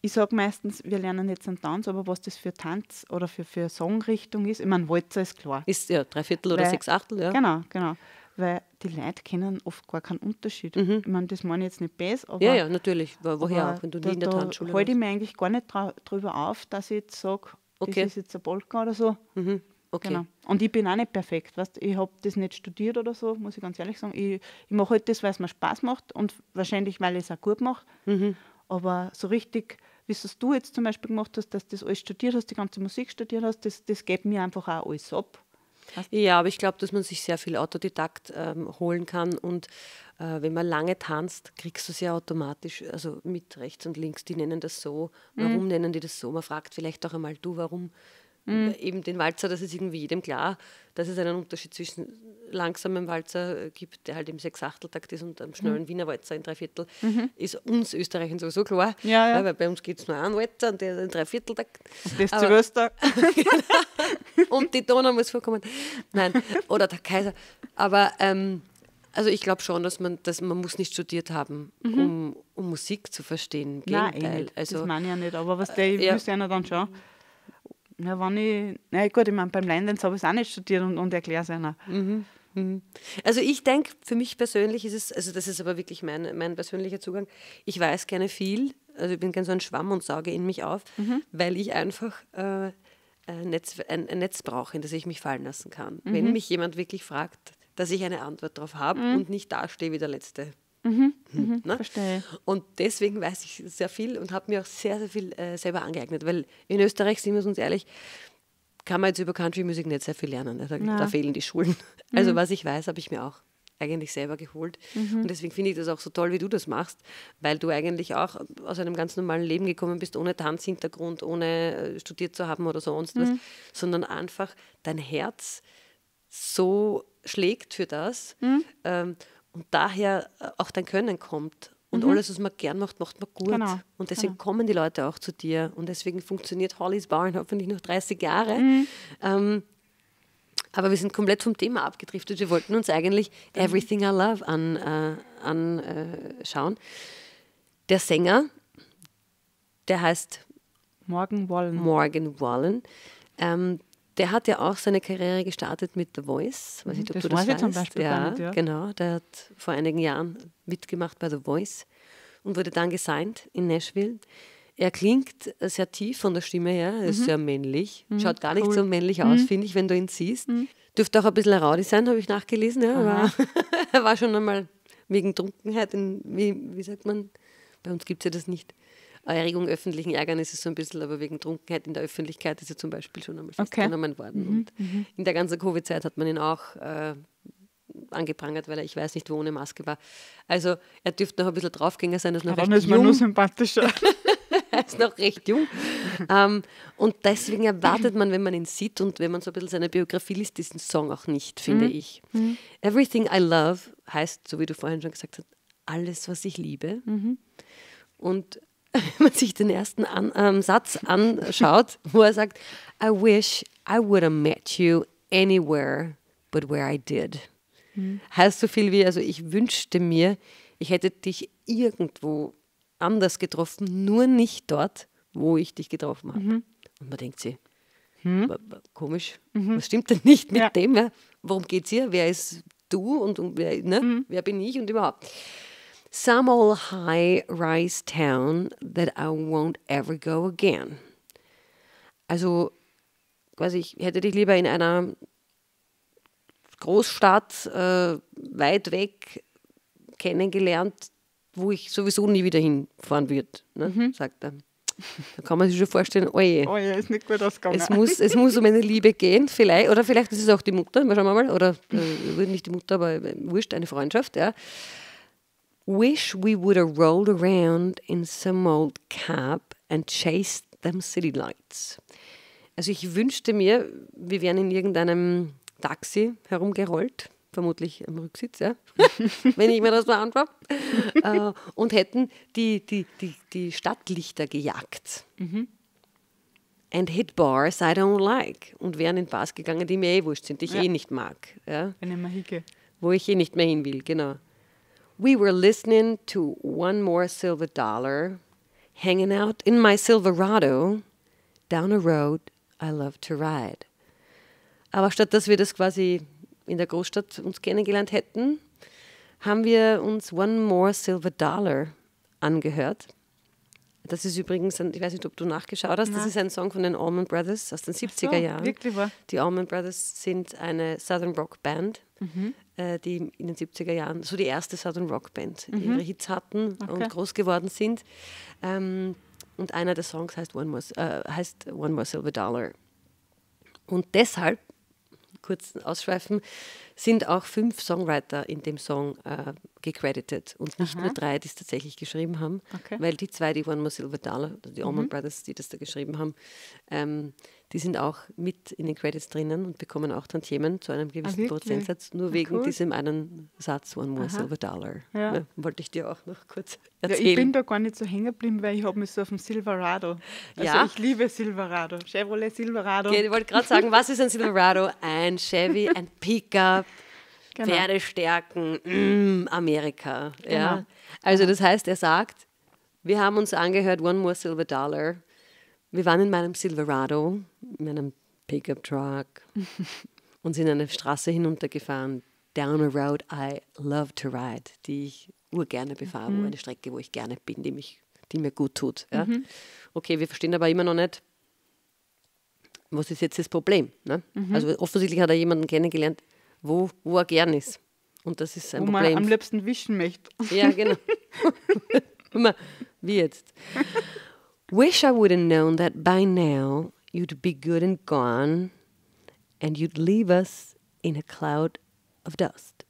ich sage meistens, wir lernen jetzt einen Tanz, aber was das für Tanz oder für, für Songrichtung ist, ich meine, Walzer ist klar. Ist ja Dreiviertel oder Sechsachtel, ja. Genau, genau. Weil die Leute kennen oft gar keinen Unterschied. Mhm. Ich meine, das meine ich jetzt nicht besser, aber. Ja, ja, natürlich. Woher auch, wenn du nie in der Tanzschule Da halte ich mir eigentlich gar nicht drüber auf, dass ich jetzt sage, okay. das ist jetzt ein Polka oder so. Mhm. Okay. Genau. Und ich bin auch nicht perfekt. Weißt, ich habe das nicht studiert oder so, muss ich ganz ehrlich sagen. Ich, ich mache halt das, weil es mir Spaß macht und wahrscheinlich, weil ich es auch gut mache. Mhm. Aber so richtig wie es du jetzt zum Beispiel gemacht hast, dass du das alles studiert hast, die ganze Musik studiert hast, das, das geht mir einfach auch alles ab. ja, aber ich glaube, dass man sich sehr viel Autodidakt ähm, holen kann und äh, wenn man lange tanzt, kriegst du es ja automatisch, also mit rechts und links, die nennen das so. Mhm. Warum mhm. nennen die das so? Man fragt vielleicht auch einmal, du, warum mhm. Äh, eben den Walzer, das ist irgendwie jedem klar, dass es einen Unterschied zwischen langsamem Walzer äh, gibt, der halt im Sechsachteltakt ist und einem mhm. schnellen mhm. Wiener Walzer in Dreiviertel, mhm. ist uns Österreichern sowieso klar, ja, ja. weil bei uns gibt es nur einen Walzer und der ist in Dreivierteltakt. Das ist Silvester. Genau. und die Donau muss vorkommen. Nein, oder der Kaiser. Aber ähm, also ich glaube schon, dass man, dass man muss nicht studiert haben, mhm. um, um Musik zu verstehen. Nein, Gegenteil. Eh Nein, also, das meine ich ja nicht, aber was der, ich äh, ja. müsste einer dann schauen ja, wenn ich, na gut, ich meine, beim line habe ich es auch nicht studiert und, und erkläre es einer. Mhm, mhm. Also ich denke, für mich persönlich ist es, also das ist aber wirklich mein, mein persönlicher Zugang, ich weiß gerne viel, also ich bin gerne so ein Schwamm und sauge in mich auf, mhm. weil ich einfach äh, ein, Netz, ein, ein, Netz brauche, in das ich mich fallen lassen kann. Wenn mhm. mich jemand wirklich fragt, dass ich eine Antwort darauf habe und nicht dastehe wie der letzte Mhm, hm, mhm, ne? Verstehe. Und deswegen weiß ich sehr viel und habe mir auch sehr, sehr viel äh, selber angeeignet, weil in Österreich, sind wir uns ehrlich, kann man jetzt über Country Music nicht sehr viel lernen. Ne? Da, da fehlen die Schulen. Also mhm. Also was ich weiß, habe ich mir auch eigentlich selber geholt. Mhm. Und deswegen finde ich das auch so toll, wie du das machst, weil du eigentlich auch aus einem ganz normalen Leben gekommen bist, ohne Tanzhintergrund, ohne äh, studiert zu haben oder sonst mhm. was, sondern einfach dein Herz so schlägt für das. Mhm. Ähm, und daher äh, auch dein Können kommt. Und mhm. alles, was man gern macht, macht man gut. Genau. Und deswegen genau. kommen die Leute auch zu dir. Und deswegen funktioniert Holly's Barn hoffentlich noch 30 Jahre. Mhm. Ähm, aber wir sind komplett vom Thema abgedriftet. Wir wollten uns eigentlich genau. Everything I Love anschauen. An, äh, äh der Sänger, der heißt Morgan Wallen. Morgan Wallen. Ähm, der hat ja auch seine Karriere gestartet mit The Voice. Weiß mhm, nicht, ob das du das weiß weißt. zum Beispiel ja, nicht, ja, genau. Der hat vor einigen Jahren mitgemacht bei The Voice und wurde dann gesigned in Nashville. Er klingt sehr tief von der Stimme her, er ist mhm. sehr männlich, mhm. schaut gar nicht cool. so männlich aus, mhm. finde ich, wenn du ihn siehst. Mhm. Dürfte auch ein bisschen rowdy sein, habe ich nachgelesen. Ja, war, er war schon einmal wegen Trunkenheit, in, wie, wie sagt man, bei uns gibt es ja das nicht, Erregung öffentlichen Ärgernis ist so ein bisschen, aber wegen Trunkenheit in der Öffentlichkeit ist er zum Beispiel schon einmal festgenommen okay. worden. Mhm. Und mhm. in der ganzen Covid-Zeit hat man ihn auch äh, angeprangert, weil er, ich weiß nicht, wo ohne Maske war. Also er dürfte noch ein bisschen Draufgänger sein. Ist noch ja, dann ist man jung. nur sympathischer. er ist noch recht jung. Um, ähm, und deswegen erwartet man, wenn man ihn sieht und wenn man so ein bisschen seine Biografie liest, diesen Song auch nicht, finde mhm. ich. Mhm. Everything I Love heißt, so wie du vorhin schon gesagt hast, alles, was ich liebe. Mhm. Und wenn man sich den ersten an, ähm, Satz anschaut, wo er sagt, I wish I would have met you anywhere but where I did. Mhm. Heißt so viel wie, also ich wünschte mir, ich hätte dich irgendwo anders getroffen, nur nicht dort, wo ich dich getroffen habe. Mhm. Und man denkt sich, hm? komisch, mhm. was stimmt denn nicht mit ja. dem? Worum geht es hier? Wer ist du und, und wer, ne? Mhm. wer bin ich und überhaupt? some old high rise town that I won't ever go again. Also, quasi, ich hätte dich lieber in einer Großstadt äh, weit weg kennengelernt, wo ich sowieso nie wieder hinfahren würde, ne? mhm. sagt er. Da kann man sich schon vorstellen, oje. Oh oje, oh ist nicht gut ausgegangen. Es muss, es muss um eine Liebe gehen, vielleicht. Oder vielleicht ist es auch die Mutter, schauen wir mal. Oder äh, nicht die Mutter, aber äh, wurscht, eine Freundschaft, ja. Wish we would have rolled around in some old cab and chased them city lights. Also ich wünschte mir, wir wären in irgendeinem Taxi herumgerollt, vermutlich am Rücksitz, ja, wenn ich mir das mal anschaue, äh, und hätten die, die, die, die Stadtlichter gejagt. Mhm. And hit bars I don't like. Und wären in Bars gegangen, die mir eh wurscht sind, die ich ja. eh nicht mag. Ja. Eine Mahike. Wo ich eh nicht mehr hin will, genau. we were listening to One More Silver Dollar, hanging out in my Silverado down a road I love to ride. Aber statt dass wir das quasi in der Großstadt uns kennengelernt hätten, haben wir uns One More Silver Dollar angehört Das ist übrigens, ein, ich weiß nicht, ob du nachgeschaut hast, Nein. das ist ein Song von den Allman Brothers aus den 70er so, Jahren. Wirklich wahr? Die Allman Brothers sind eine Southern Rock Band, mhm. äh, die in den 70er Jahren so die erste Southern Rock Band mhm. ihre Hits hatten okay. und groß geworden sind. Ähm, und einer der Songs heißt One More, äh, heißt One More Silver Dollar. Und deshalb, kurz ausschweifen, sind auch fünf Songwriter in dem Song äh, gecredited und nicht Aha. nur drei, die es tatsächlich geschrieben haben, okay. weil die zwei, die One More Silver Dollar, die Allman mhm. Brothers, die das da geschrieben haben, ähm, die sind auch mit in den Credits drinnen und bekommen auch Tantiemen zu einem ah, gewissen ah, Prozentsatz, nur wegen cool. diesem einen Satz One More Aha. Silver Dollar. Ja. Ja, ne, wollte ich dir auch noch kurz erzählen. Ja, ich bin da gar nicht so hängen geblieben, weil ich habe mich so auf dem Silverado. Also ja. ich liebe Silverado. Chevrolet Silverado. Okay, ich wollte gerade sagen, was ist ein Silverado? Ein Chevy, ein Pickup, genau. Pferde stärken, mm, Amerika. Genau. Ja? Also das heißt, er sagt, wir haben uns angehört, One More Silver Dollar. Wir waren in meinem Silverado, in meinem Pickup-Truck und sind eine Straße hinuntergefahren, down a road I love to ride, die ich urgerne befahre, mhm. eine Strecke, wo ich gerne bin, die, mich, die mir gut tut. Ja? Mhm. Okay, wir verstehen aber immer noch nicht, was ist jetzt das Problem? Ne? Mhm. Also offensichtlich hat er jemanden kennengelernt, wo, wo er gern ist. Und das ist ein wo Problem. man am liebsten wischen möchte. Ja, genau. Wie jetzt. Wish I would have known that by now you'd be good and gone and you'd leave us in a cloud of dust.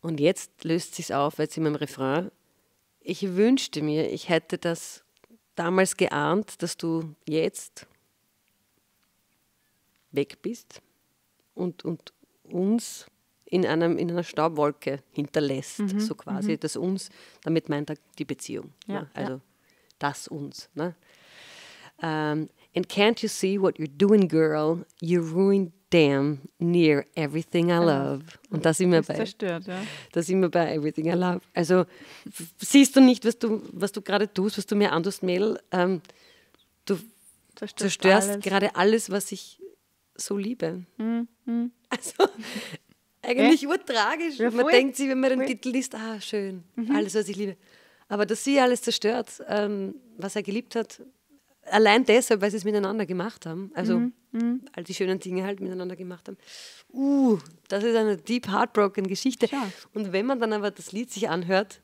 Und jetzt löst sich's auf, jetzt in meinem Refrain. Ich wünschte mir, ich hätte das damals geahnt, dass du jetzt weg bist und, und uns in, einem, in einer Staubwolke hinterlässt, mhm. so quasi. Mhm. Das uns, damit meint er die Beziehung. Ja, ne? Also ja. das uns. Ne? Um, ähm, and can't you see what you're doing, girl? You ruined damn near everything I love. Und da sind wir bei. Zerstört, ja. Da sind wir bei everything I love. Also siehst du nicht, was du, was du gerade tust, was du mir antust, Mädel? Ähm, du zerstörst, zerstörst alles. gerade alles, was ich so liebe. Mhm. mhm. Also eigentlich äh? urtragisch. Ja, man denkt sich, wenn man den voll. Titel liest, ah, schön, mhm. alles, was ich liebe. Aber dass sie alles zerstört, ähm, was er geliebt hat, allein deshalb, weil sie es miteinander gemacht haben, also mhm. mhm. all die schönen Dinge halt miteinander gemacht haben. Uh, das ist eine deep heartbroken Geschichte. Ja. Und wenn man dann aber das Lied sich anhört,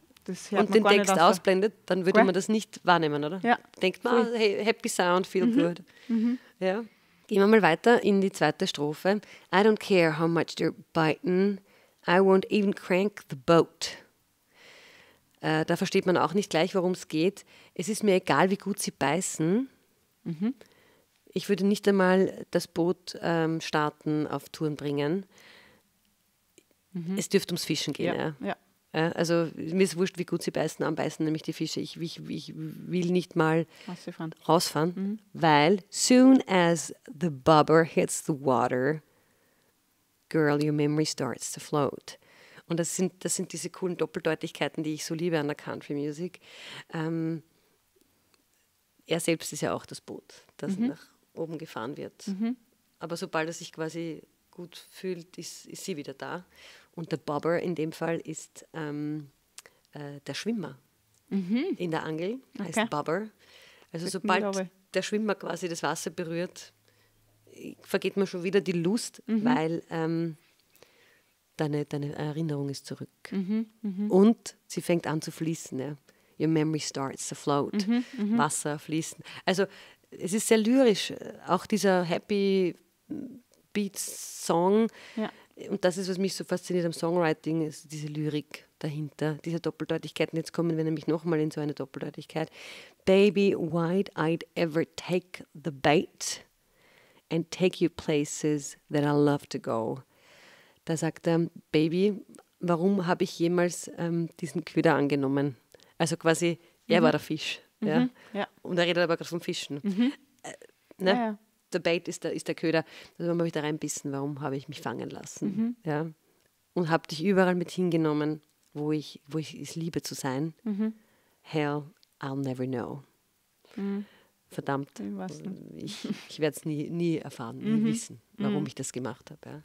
und den Text ausblendet, dann würde man das nicht wahrnehmen, oder? Ja. Denkt man, cool. Ah, hey, happy sound, feel mhm. good. Mhm. Ja. Gehen wir mal weiter in die zweite Strophe. I don't care how much they're biting, I won't even crank the boat. Äh, da versteht man auch nicht gleich, worum es geht. Es ist mir egal, wie gut sie beißen. Mhm. Ich würde nicht einmal das Boot ähm, starten, auf Touren bringen. Mhm. Es dürfte ums Fischen gehen. Ja, ja. ja. Ja, also mir ist wurscht, wie gut sie beißen, anbeißen nämlich die Fische. Ich, ich, ich will nicht mal rausfahren, rausfahren mhm. weil soon as the bobber hits the water, girl, your memory starts to float. Und das sind, das sind diese coolen Doppeldeutigkeiten, die ich so liebe an der Country Music. Ähm, er selbst ist ja auch das Boot, das mhm. nach oben gefahren wird. Mhm. Aber sobald er sich quasi gut fühlt, ist, ist sie wieder da. Und der Bobber in dem Fall ist ähm, äh, der Schwimmer mhm. in der Angel, heißt okay. Bobber. Also sobald der Schwimmer quasi das Wasser berührt, vergeht man schon wieder die Lust, mhm. weil ähm, deine, deine Erinnerung ist zurück. Mhm, mh. Und sie fängt an zu fließen. Ja. Your memory starts to float. Mhm, mh. Wasser fließen. Also es ist sehr lyrisch. Auch dieser Happy Beats Song ja und das ist, was mich so fasziniert am Songwriting, ist diese Lyrik dahinter, diese Doppeldeutigkeit. Und Jetzt kommen wir nämlich nochmal in so eine Doppeldeutigkeit. Baby, why'd I ever take the bait and take you places that I love to go? Da sagt er, Baby, warum habe ich jemals ähm, diesen Köder angenommen? Also quasi, er mhm. war der Fisch. Mhm, ja. Und er redet aber gerade vom Fischen. Mhm. Äh, ne? ja, der bait ist der, ist der Köder. Also man möchte reinbissen, warum habe ich mich fangen lassen? Mhm. Ja? Und habe dich überall mit hingenommen, wo ich, wo ich es liebe zu sein. Mhm. Hell, I'll never know. Mhm. Verdammt, ich, ich werde es nie, nie erfahren, nie mhm. wissen, warum mhm. ich das gemacht habe. Ja?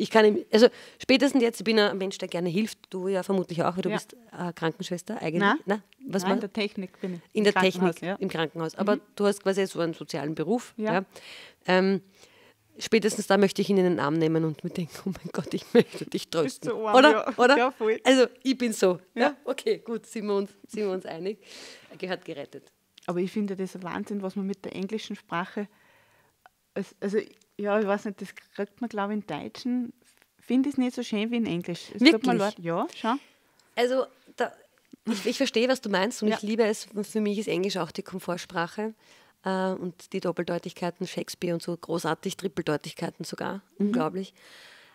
ich kann ihm, also spätestens jetzt, ich bin ein Mensch, der gerne hilft, du ja vermutlich auch, weil du ja. bist äh, Krankenschwester eigentlich. Na? Na, was Nein, in der Technik bin ich. In der Technik, ja. im Krankenhaus. Aber mhm. du hast quasi so einen sozialen Beruf. Ja. ja. Ähm, spätestens da möchte ich ihn in den Arm nehmen und mir denken, oh mein Gott, ich möchte dich trösten. Bist So arm, oder? Ja. oder? Ja, also ich bin so. Ja. ja. Okay, gut, sind wir, uns, sind wir uns einig. Gehört gerettet. Aber ich finde das Wahnsinn, was man mit der englischen Sprache, also ja, ich weiß nicht, das kriegt man, glaube ich, im Deutschen, finde ich es nicht so schön wie in Englisch. Es Wirklich? Mal mir Ja, schon. Also, da, ich, ich verstehe, was du meinst und ja. ich liebe es. Für mich ist Englisch auch die Komfortsprache äh, und die Doppeldeutigkeiten, Shakespeare und so großartig, Trippeldeutigkeiten sogar, mhm. unglaublich.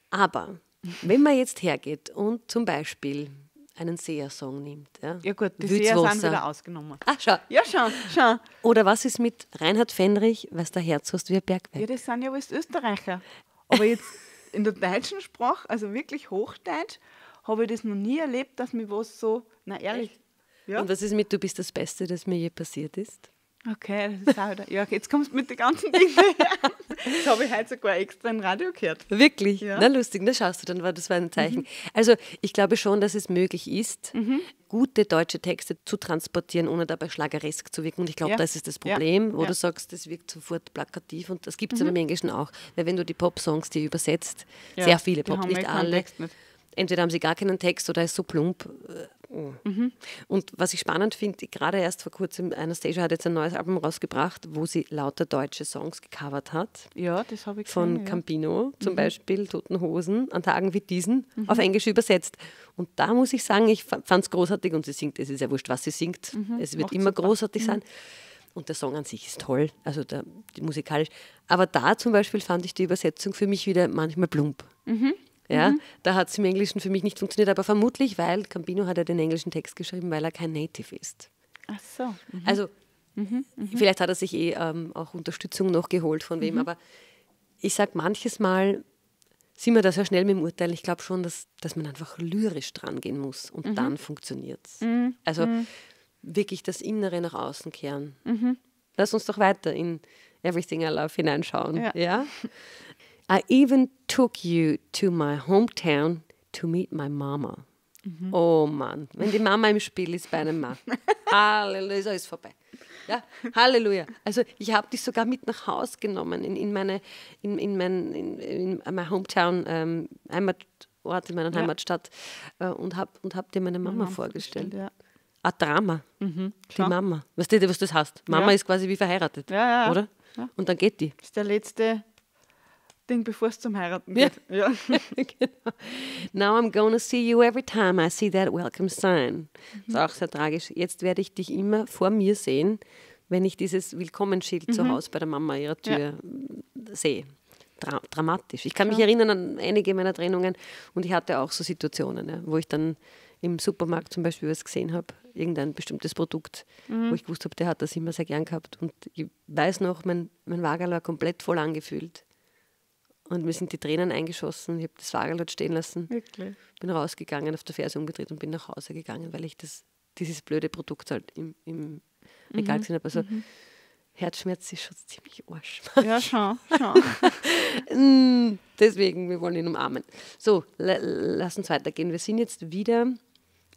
Aber wenn man jetzt hergeht und zum Beispiel einen Seersong nimmt. Ja, ja gut, die Seer sind wieder ausgenommen. Ah, schau. Ja, schau, schau. Oder was ist mit Reinhard Fenrich, was der Herz hast wie ein Bergwerk? Ja, das sind ja alles Österreicher. Aber jetzt in der deutschen Sprache, also wirklich Hochdeutsch, habe ich das noch nie erlebt, dass mir was so, na ehrlich. Ja. Und was ist mit Du bist das Beste, das mir je passiert ist? Okay, das ist auch wieder. Ja, jetzt kommst du mit den ganzen Dingen. Das habe ich heute sogar extra im Radio gehört. Wirklich? Ja. Na lustig, na schaust du, dann war das war ein Zeichen. Mhm. Also ich glaube schon, dass es möglich ist, mhm. gute deutsche Texte zu transportieren, ohne dabei schlageresk zu wirken. Und ich glaube, ja. das ist das Problem, ja. wo du sagst, das wirkt sofort plakativ. Und das gibt es mhm. aber im Englischen auch. Weil wenn du die Pop-Songs, die übersetzt, sehr viele Pop, eh nicht alle. Nicht entweder haben sie gar keinen Text oder ist so plump. Äh, mhm. Und was ich spannend finde, gerade erst vor kurzem, Anastasia hat jetzt ein neues Album rausgebracht, wo sie lauter deutsche Songs gecovert hat. Ja, das habe ich Von gesehen, ja. Campino zum mhm. Beispiel, Toten Hosen, an Tagen wie diesen, mhm. auf Englisch übersetzt. Und da muss ich sagen, ich fand es großartig und sie singt, es ist ja wurscht, was sie singt. Mhm. Es wird Auch immer super. großartig mhm. sein. Und der Song an sich ist toll, also der, musikalisch. Aber da zum Beispiel fand ich die Übersetzung für mich wieder manchmal plump. Mhm. Ja, mhm. Da hat es im Englischen für mich nicht funktioniert, aber vermutlich, weil Campino hat ja den englischen Text geschrieben, weil er kein Native ist. Ach so. Mhm. Also mhm. mhm. vielleicht hat er sich eh ähm, auch Unterstützung noch geholt von wem, mhm. aber ich sage manches Mal, sind wir da sehr schnell mit dem Urteil. Ich glaube schon, dass, dass man einfach lyrisch dran gehen muss und mhm. dann funktioniert es. Also wirklich das Innere nach außen kehren. Lass uns doch weiter in Everything I Love hineinschauen. Ja. ja? I even took you to my hometown to meet my mama. Mhm. Oh Mann, wenn die Mama im Spiel ist bei einem Mann. Halleluja, so ist vorbei. Ja, Halleluja. Also ich habe dich sogar mit nach Haus genommen in, in meine in, in mein in, in mein Hometown ähm, Heimatort in meiner ja. Heimatstadt äh, und habe und hab dir meine Mama, Mama vorgestellt. Ja. Ein ah, Drama. Mhm, die Mama. Weißt du, was das heißt? Mama ja. ist quasi wie verheiratet, oder? Und dann geht die. Das ist der letzte Ding, bevor es zum Heiraten geht. Ja. ja. genau. Now I'm gonna see you every time I see that welcome sign. Mhm. Ist auch sehr tragisch. Jetzt werde ich dich immer vor mir sehen, wenn ich dieses Willkommensschild mhm. zu Hause bei der Mama ihrer Tür ja. sehe. Dra dramatisch. Ich kann mich genau. erinnern an einige meiner Trennungen und ich hatte auch so Situationen, ja, wo ich dann im Supermarkt zum Beispiel was gesehen habe, irgendein bestimmtes Produkt, mhm. wo ich gewusst habe, der hat das immer sehr gern gehabt. Und ich weiß noch, mein, mein Wagerl war komplett voll angefühlt. Und mir sind die Tränen eingeschossen. Ich habe das Wagel dort stehen lassen. Wirklich? Bin rausgegangen, auf der Ferse umgedreht und bin nach Hause gegangen, weil ich das, dieses blöde Produkt halt im, im mhm. Regal mhm. gesehen habe. Also mhm. Herzschmerz ist schon ziemlich Arsch. Ja, schon. schon. Mm, deswegen, wir wollen ihn umarmen. So, lass uns weitergehen. Wir sind jetzt wieder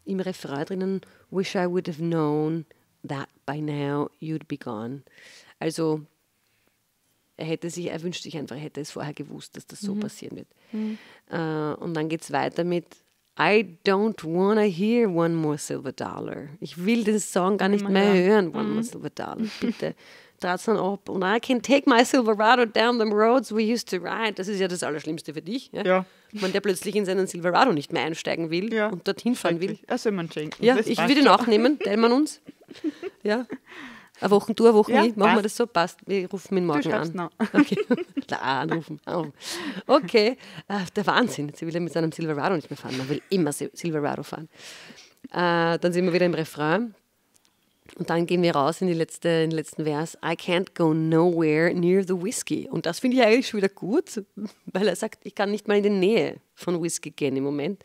im Referat drinnen. Wish I would have known that by now you'd be gone. Also er hätte sich, er wünscht sich einfach, er hätte es vorher gewusst, dass das so mhm. passieren wird. Mhm. Äh, und dann geht es weiter mit I don't wanna hear one more silver dollar. Ich will den Song gar nicht mehr hören, one more mhm. silver dollar, bitte. trat dann ab und I can take my Silverado down the roads we used to ride. Das ist ja das Allerschlimmste für dich. Ja? ja. Wenn der plötzlich in seinen Silverado nicht mehr einsteigen will ja. und dorthin fahren will. Also man schenken. Ja, ich würde ihn auch nehmen, teilen wir uns. Ja. Eine Woche du, eine Woche ja, ich. Machen wir das so? Passt. Wir rufen ihn morgen du an. Noch. Okay. Nein, anrufen. Okay. Äh, der Wahnsinn. Sie will er mit seinem Silverado nicht mehr fahren. Man will immer Silverado fahren. Äh, dann sind wir wieder im Refrain. Und dann gehen wir raus in, die letzte, in den letzten Vers. I can't go nowhere near the whiskey. Und das finde ich eigentlich schon wieder gut, weil er sagt, ich kann nicht mal in die Nähe von Whisky gehen im Moment.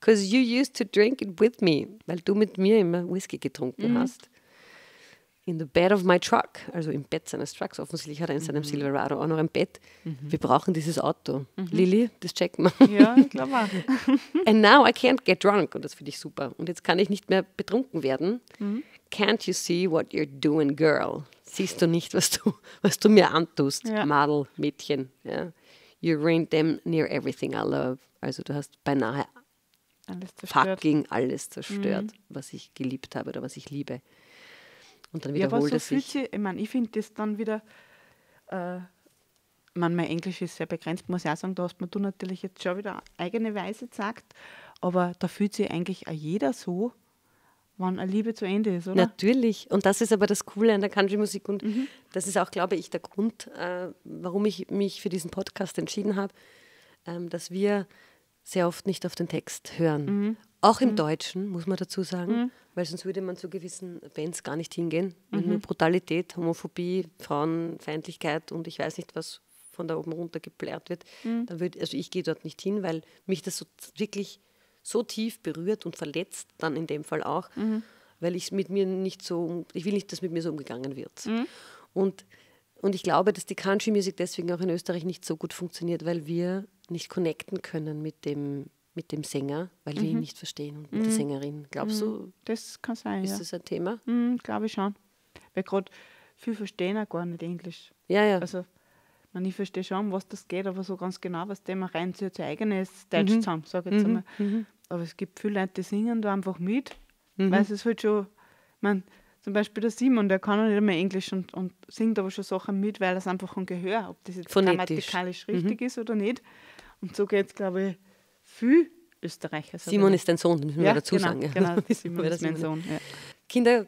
Because you used to drink it with me. Weil du mit mir immer Whisky getrunken mhm. hast in the bed of my truck, also im Bett seines Trucks. Offensichtlich hat er in seinem mhm. Silverado auch noch ein Bett. Mhm. Wir brauchen dieses Auto. Mhm. Lilly, das checken wir. Ja, klar. And now I can't get drunk. Und das finde ich super. Und jetzt kann ich nicht mehr betrunken werden. Mhm. Can't you see what you're doing, girl? Siehst du nicht, was du, was du mir antust, ja. Madel, Mädchen? Ja. You rain them near everything I love. Also du hast beinahe alles fucking alles zerstört, mhm. was ich geliebt habe oder was ich liebe. Und dann wiederholt ja, aber so es sich. Sich, ich meine, ich finde das dann wieder, äh, mein, mein Englisch ist sehr begrenzt, muss ich auch sagen, da hast du natürlich jetzt schon wieder eigene Weise gesagt, aber da fühlt sich eigentlich auch jeder so, wann eine Liebe zu Ende ist, oder? Natürlich. Und das ist aber das Coole an der Country-Musik. Und mhm. das ist auch, glaube ich, der Grund, äh, warum ich mich für diesen Podcast entschieden habe, ähm, dass wir sehr oft nicht auf den Text hören. Mhm. Auch im mhm. Deutschen, muss man dazu sagen, mhm. weil sonst würde man zu gewissen Bands gar nicht hingehen, wenn mhm. nur Brutalität, Homophobie, Frauenfeindlichkeit und ich weiß nicht, was von da oben runter geplärrt wird. Mhm. Dann würd, also ich gehe dort nicht hin, weil mich das so wirklich so tief berührt und verletzt, dann in dem Fall auch, mhm. weil ich mit mir nicht so, ich will nicht, dass mit mir so umgegangen wird. Und und ich glaube, dass die Country Music deswegen auch in Österreich nicht so gut funktioniert, weil wir nicht connecten können mit dem, mit dem Sänger, weil mhm. wir ihn mhm. nicht verstehen und mit mhm. der Sängerin. Glaubst du? Mhm. Das kann sein. Ist ja. das ein Thema? Mhm, glaube ich schon. Weil gerade viel verstehen auch gar nicht Englisch. Ja, ja. Also, ich verstehe schon, um was das geht, aber so ganz genau, was dem rein zu sein eigenes Deutsch zusammen, sage ich jetzt einmal. Aber es gibt viele Leute, die singen da einfach mit, weil es ist halt schon, man, zum Beispiel der Simon, der kann nicht mehr Englisch und, und singt aber schon Sachen mit, weil er es einfach ein Gehör, ob das jetzt Phonetisch. grammatikalisch mhm. richtig mhm. ist oder nicht. Und so geht es, glaube ich, viel Österreicher. Simon ist dein Sohn, müssen wir ja, dazu genau, sagen. Ja. Genau, Simon ist mein Sohn. Ja. Kinder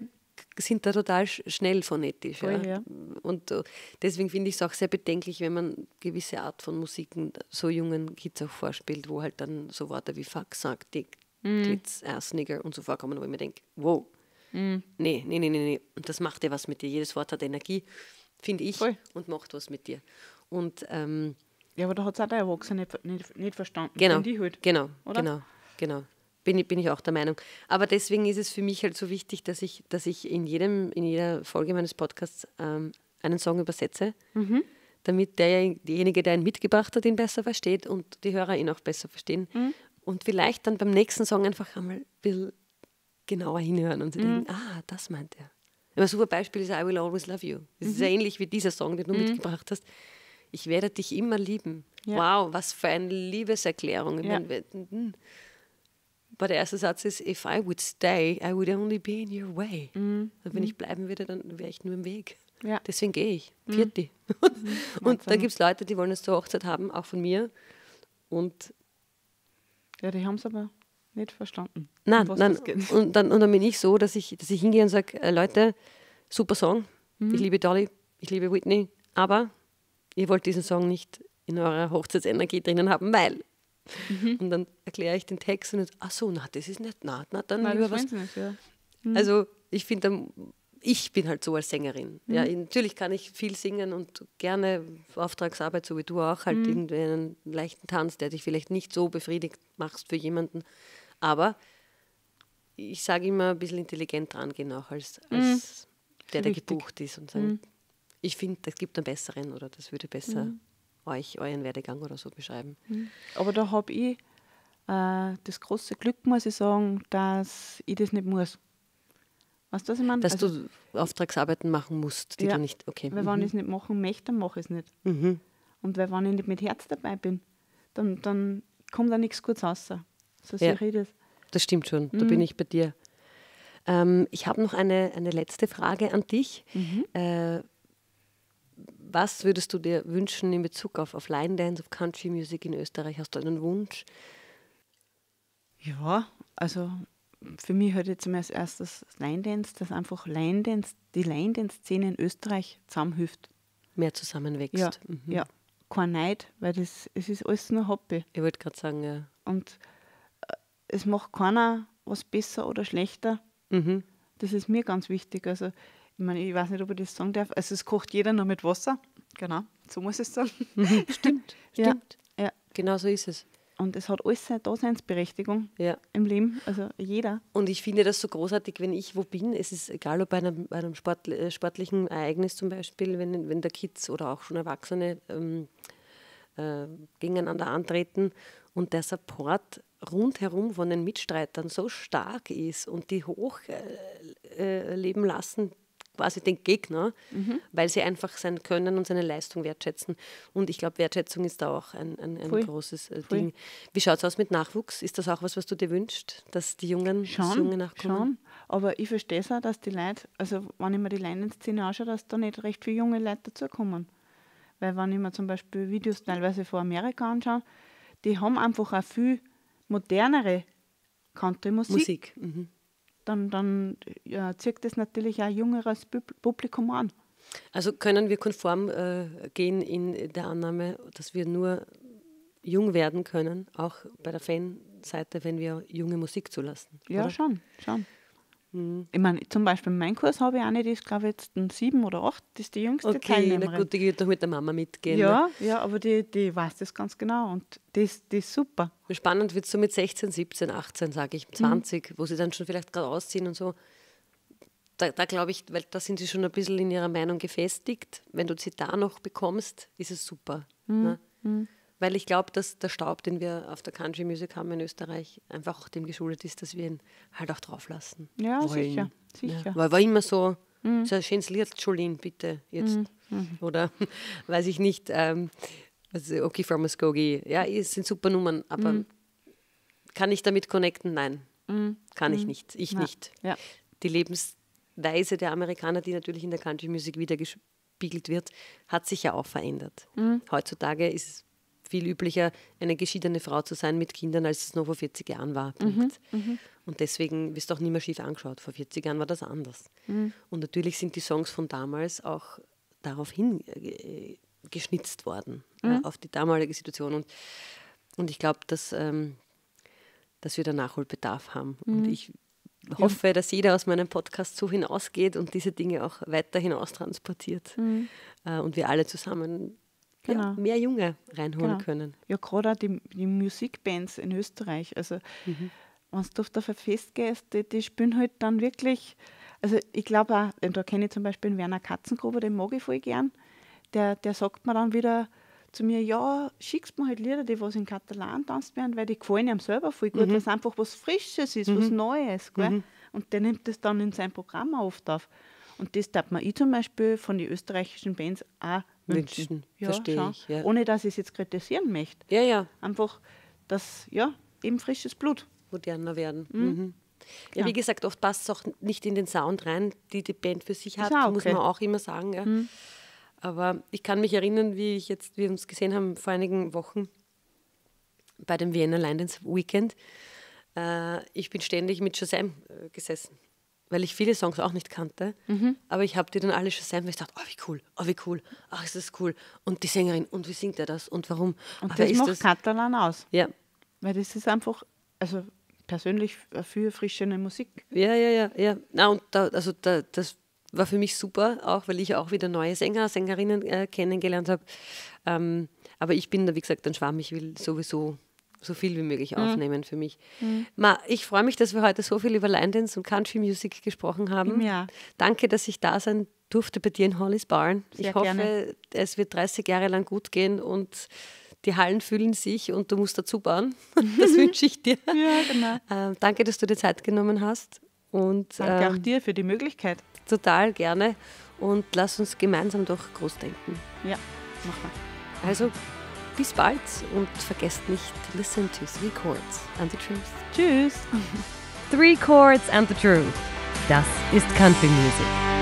sind da total schnell phonetisch. Voll, ja. Und äh, deswegen finde ich es auch sehr bedenklich, wenn man gewisse Art von Musiken so jungen Kids auch vorspielt, wo halt dann so Worte wie Fuck, Sack, Dick, mhm. Glitz, Arsniger und so vorkommen, wo ich mir denke, wow, Mhm. Nee, nee, nee, nee, nee. Und das macht ja was mit dir. Jedes Wort hat Energie, finde ich, Voll. und macht was mit dir. Und, ähm, ja, aber da hat es auch der Erwachsene nicht, nicht, nicht verstanden. Genau, halt, genau, oder? genau, genau. Bin, bin ich auch der Meinung. Aber deswegen ist es für mich halt so wichtig, dass ich, dass ich in, jedem, in jeder Folge meines Podcasts ähm, einen Song übersetze. Mhm damit derjenige, der ihn mitgebracht hat, ihn besser versteht und die Hörer ihn auch besser verstehen. Mhm. Und vielleicht dann beim nächsten Song einfach einmal ein bisschen genauer hinhören und zu mhm. denken, ah, das meint er. Ein super Beispiel ist I Will Always Love You. Das mhm. ist ähnlich wie dieser Song, den du mhm. mitgebracht hast. Ich werde dich immer lieben. Ja. Wow, was für eine Liebeserklärung. Ja. Meine, hm. aber der erste Satz ist, if I would stay, I would only be in your way. Mhm. Und wenn ich mhm. bleiben würde, dann wäre ich nur im Weg. Ja. Deswegen gehe ich. Vierti. Mhm. und da gibt es Leute, die wollen es zur Hochzeit haben, auch von mir. Und ja, die haben es aber nicht verstanden. Nein, nein. Und, dann, und dann bin ich so, dass ich, dass ich hingehe und sage, äh, Leute, super Song, mhm. ich liebe Dolly, ich liebe Whitney, aber ihr wollt diesen Song nicht in eurer Hochzeitsenergie drinnen haben, weil. Mhm. Und dann erkläre ich den Text und jetzt, ach so, na, das ist nicht, na, na dann Nein, lieber was. Nicht, ja. mhm. Also ich finde, ähm, ich bin halt so als Sängerin. Mhm. Ja, natürlich kann ich viel singen und gerne Auftragsarbeit, so wie du auch, halt mhm. irgendwie einen leichten Tanz, der dich vielleicht nicht so befriedigt machst für jemanden. Aber ich sage immer ein bisschen intelligent rangehen auch als, mm. als mm. der, der Richtig. gebucht ist und sagen, mm. ich finde, das gibt einen besseren oder das würde besser mm. euch, euren Werdegang oder so beschreiben. Mm. Aber da habe ich äh, das große Glück, muss ich sagen, dass ich das nicht muss. Weißt du, was ich meine? Dass also, du Auftragsarbeiten machen musst, die ja, du nicht, okay. Weil mhm. wenn ich es nicht machen möchte, dann mache ich es nicht. Mhm. Und weil wenn ich nicht mit Herz dabei bin, dann, dann kommt da nichts Gutes raus so ja. sehe ich das. Das stimmt schon, mhm. da bin mhm. ich bei dir. Ähm, ich habe noch eine, eine letzte Frage an dich. Mhm. Äh, was würdest du dir wünschen in Bezug auf, auf Line Dance, auf Country Music in Österreich? Hast du einen Wunsch? Ja, also für mich hört jetzt mal als erstes Line Dance, dass einfach Line Dance, die Line Dance-Szene in Österreich zusammenhüpft. Mehr zusammenwächst. Ja, mhm. ja. kein Neid, weil das, es ist alles nur Hobby. Ich wollte gerade sagen, ja. Und es macht keiner was besser oder schlechter. Mhm. Das ist mir ganz wichtig. Also, ich meine, ich weiß nicht, ob ich das sagen darf. Also, es kocht jeder nur mit Wasser. Genau, so muss es sein. Mhm. Stimmt, stimmt. ja. Genau so ist es. Und es hat alles seine Daseinsberechtigung ja. im Leben, also jeder. Und ich finde das so großartig, wenn ich wo bin, es ist egal, ob bei einem, bei einem Sport, äh, sportlichen Ereignis zum Beispiel, wenn, wenn da Kids oder auch schon Erwachsene ähm, äh, gegeneinander antreten und der Support rundherum von den Mitstreitern so stark ist und die hochleben äh, äh lassen, quasi den Gegner, mhm. weil sie einfach sein Können und seine Leistung wertschätzen. Und ich glaube, Wertschätzung ist da auch ein, ein, ein großes äh, Ding. Wie schaut es aus mit Nachwuchs? Ist das auch was, was du dir wünschst, dass die Jungen, schon, Junge nachkommen? Schon, aber ich verstehe es auch, dass die Leute, also wenn ich mir die Leinenszene anschaue, dass da nicht recht viele junge Leute dazukommen. Weil wenn ich mir zum Beispiel Videos teilweise vor Amerika anschaue, die haben einfach auch viel modernere Country-Musik. Musik. Mhm. Dann, dann ja, zieht das natürlich auch jüngeres Publikum an. Also können wir konform äh, gehen in der Annahme, dass wir nur jung werden können, auch bei der Fanseite, wenn wir junge Musik zulassen? Ja, oder? schon, schon. Mhm. Ich meine, zum Beispiel mein Kurs habe ich eine, die ist, glaube ich, jetzt sieben oder acht, das ist die jüngste okay, Teilnehmerin. Okay, gut, die wird doch mit der Mama mitgehen. Ja, ne? ja aber die, die weiß das ganz genau und das, ist, ist super. Spannend wird es so mit 16, 17, 18, sage ich, 20, mhm. wo sie dann schon vielleicht gerade ausziehen und so. Da, da glaube ich, weil da sind sie schon ein bisschen in ihrer Meinung gefestigt. Wenn du sie da noch bekommst, ist es super. Ne? Mhm. Ne? weil ich glaube, dass der Staub, den wir auf der Country Music haben in Österreich, einfach auch dem geschuldet ist, dass wir ihn halt auch drauf lassen. Ja, wollen. sicher. sicher. Ja, weil war immer so, mhm. so ein schönes Lied, Jolene, bitte, jetzt. Mhm. Mhm. Oder weiß ich nicht, ähm, also okay from Muskogee. Ja, es sind super Nummern, aber mhm. kann ich damit connecten? Nein. Mhm. Kann ich mhm. nicht. Ich ja. nicht. Ja. Die Lebensweise der Amerikaner, die natürlich in der Country Music wieder wird, hat sich ja auch verändert. Mhm. Heutzutage ist es viel üblicher, eine geschiedene Frau zu sein mit Kindern, als es noch vor 40 Jahren war. Mhm, mhm, und deswegen wirst du auch nicht mehr schief angeschaut. Vor 40 Jahren war das anders. Mhm. Und natürlich sind die Songs von damals auch darauf hin äh, geschnitzt worden, äh, mhm. auf die damalige Situation. Und, und ich glaube, dass, ähm, dass wir da Nachholbedarf haben. Und mhm. ich hoffe, ja. dass jeder aus meinem Podcast so hinausgeht und diese Dinge auch weiter hinaus transportiert. Mhm. Äh, und wir alle zusammen genau. ja, mehr Junge reinholen genau. können. Ja, gerade die, die Musikbands in Österreich. Also, mhm. wenn du auf der Fest gehst, die, die spielen halt dann wirklich. Also, ich glaube auch, da kenne ich zum Beispiel Werner Katzengruber, den mag ich voll gern. Der, der sagt mir dann wieder, zu mir, ja, schickst mir halt Lieder, die was in Katalan tanzt werden, weil die gefallen ihm selber voll gut, mhm. weil es einfach was Frisches ist, mhm. was Neues. Gell? Mhm. Und der nimmt das dann in sein Programm oft auf. Und das darf man ich zum Beispiel von den österreichischen Bands auch wünschen. Ja, Verstehe ich. Ja. Ohne dass ich es jetzt kritisieren möchte. Ja, ja. Einfach, dass, ja, eben frisches Blut. Moderner werden. Mhm. mhm. Ja, wie gesagt, oft passt es auch nicht in den Sound rein, die die Band für sich hat, okay. muss man auch immer sagen. Ja. Mhm. Aber ich kann mich erinnern, wie ich jetzt, wir uns gesehen haben vor einigen Wochen bei dem Vienna Lions Weekend. Äh, ich bin ständig mit Josem äh, gesessen weil ich viele Songs auch nicht kannte, mhm. aber ich habe die dann alle schon selbst und ich dachte, oh wie cool, oh wie cool, ach ist das cool und die Sängerin und wie singt er das und warum. Und aber das macht das? Katalan aus. Ja. Weil das ist einfach, also persönlich für frischende Musik. Ja, ja, ja, ja. Na, und da, also da, das war für mich super, auch weil ich auch wieder neue Sänger, Sängerinnen äh, kennengelernt habe. Ähm, aber ich bin da, wie gesagt, ein Schwamm, ich will sowieso so viel wie möglich mhm. aufnehmen mhm. für mich. Mhm. Ma, ich freue mich, dass wir heute so viel über Landins und Country Music gesprochen haben. Ja. Danke, dass ich da sein durfte bei dir in Holly's Barn. Sehr ich hoffe, gerne. es wird 30 Jahre lang gut gehen und die Hallen füllen sich und du musst dazu bauen. Das wünsche ich dir. ja, genau. Äh, danke, dass du dir Zeit genommen hast. Und, danke ähm, auch dir für die Möglichkeit. Total gerne. Und lass uns gemeinsam doch groß denken. Ja, machen wir. Also bis bald und vergesst nicht, listen to three chords and the truth. Tschüss! Three chords and the truth. Das ist Country Music.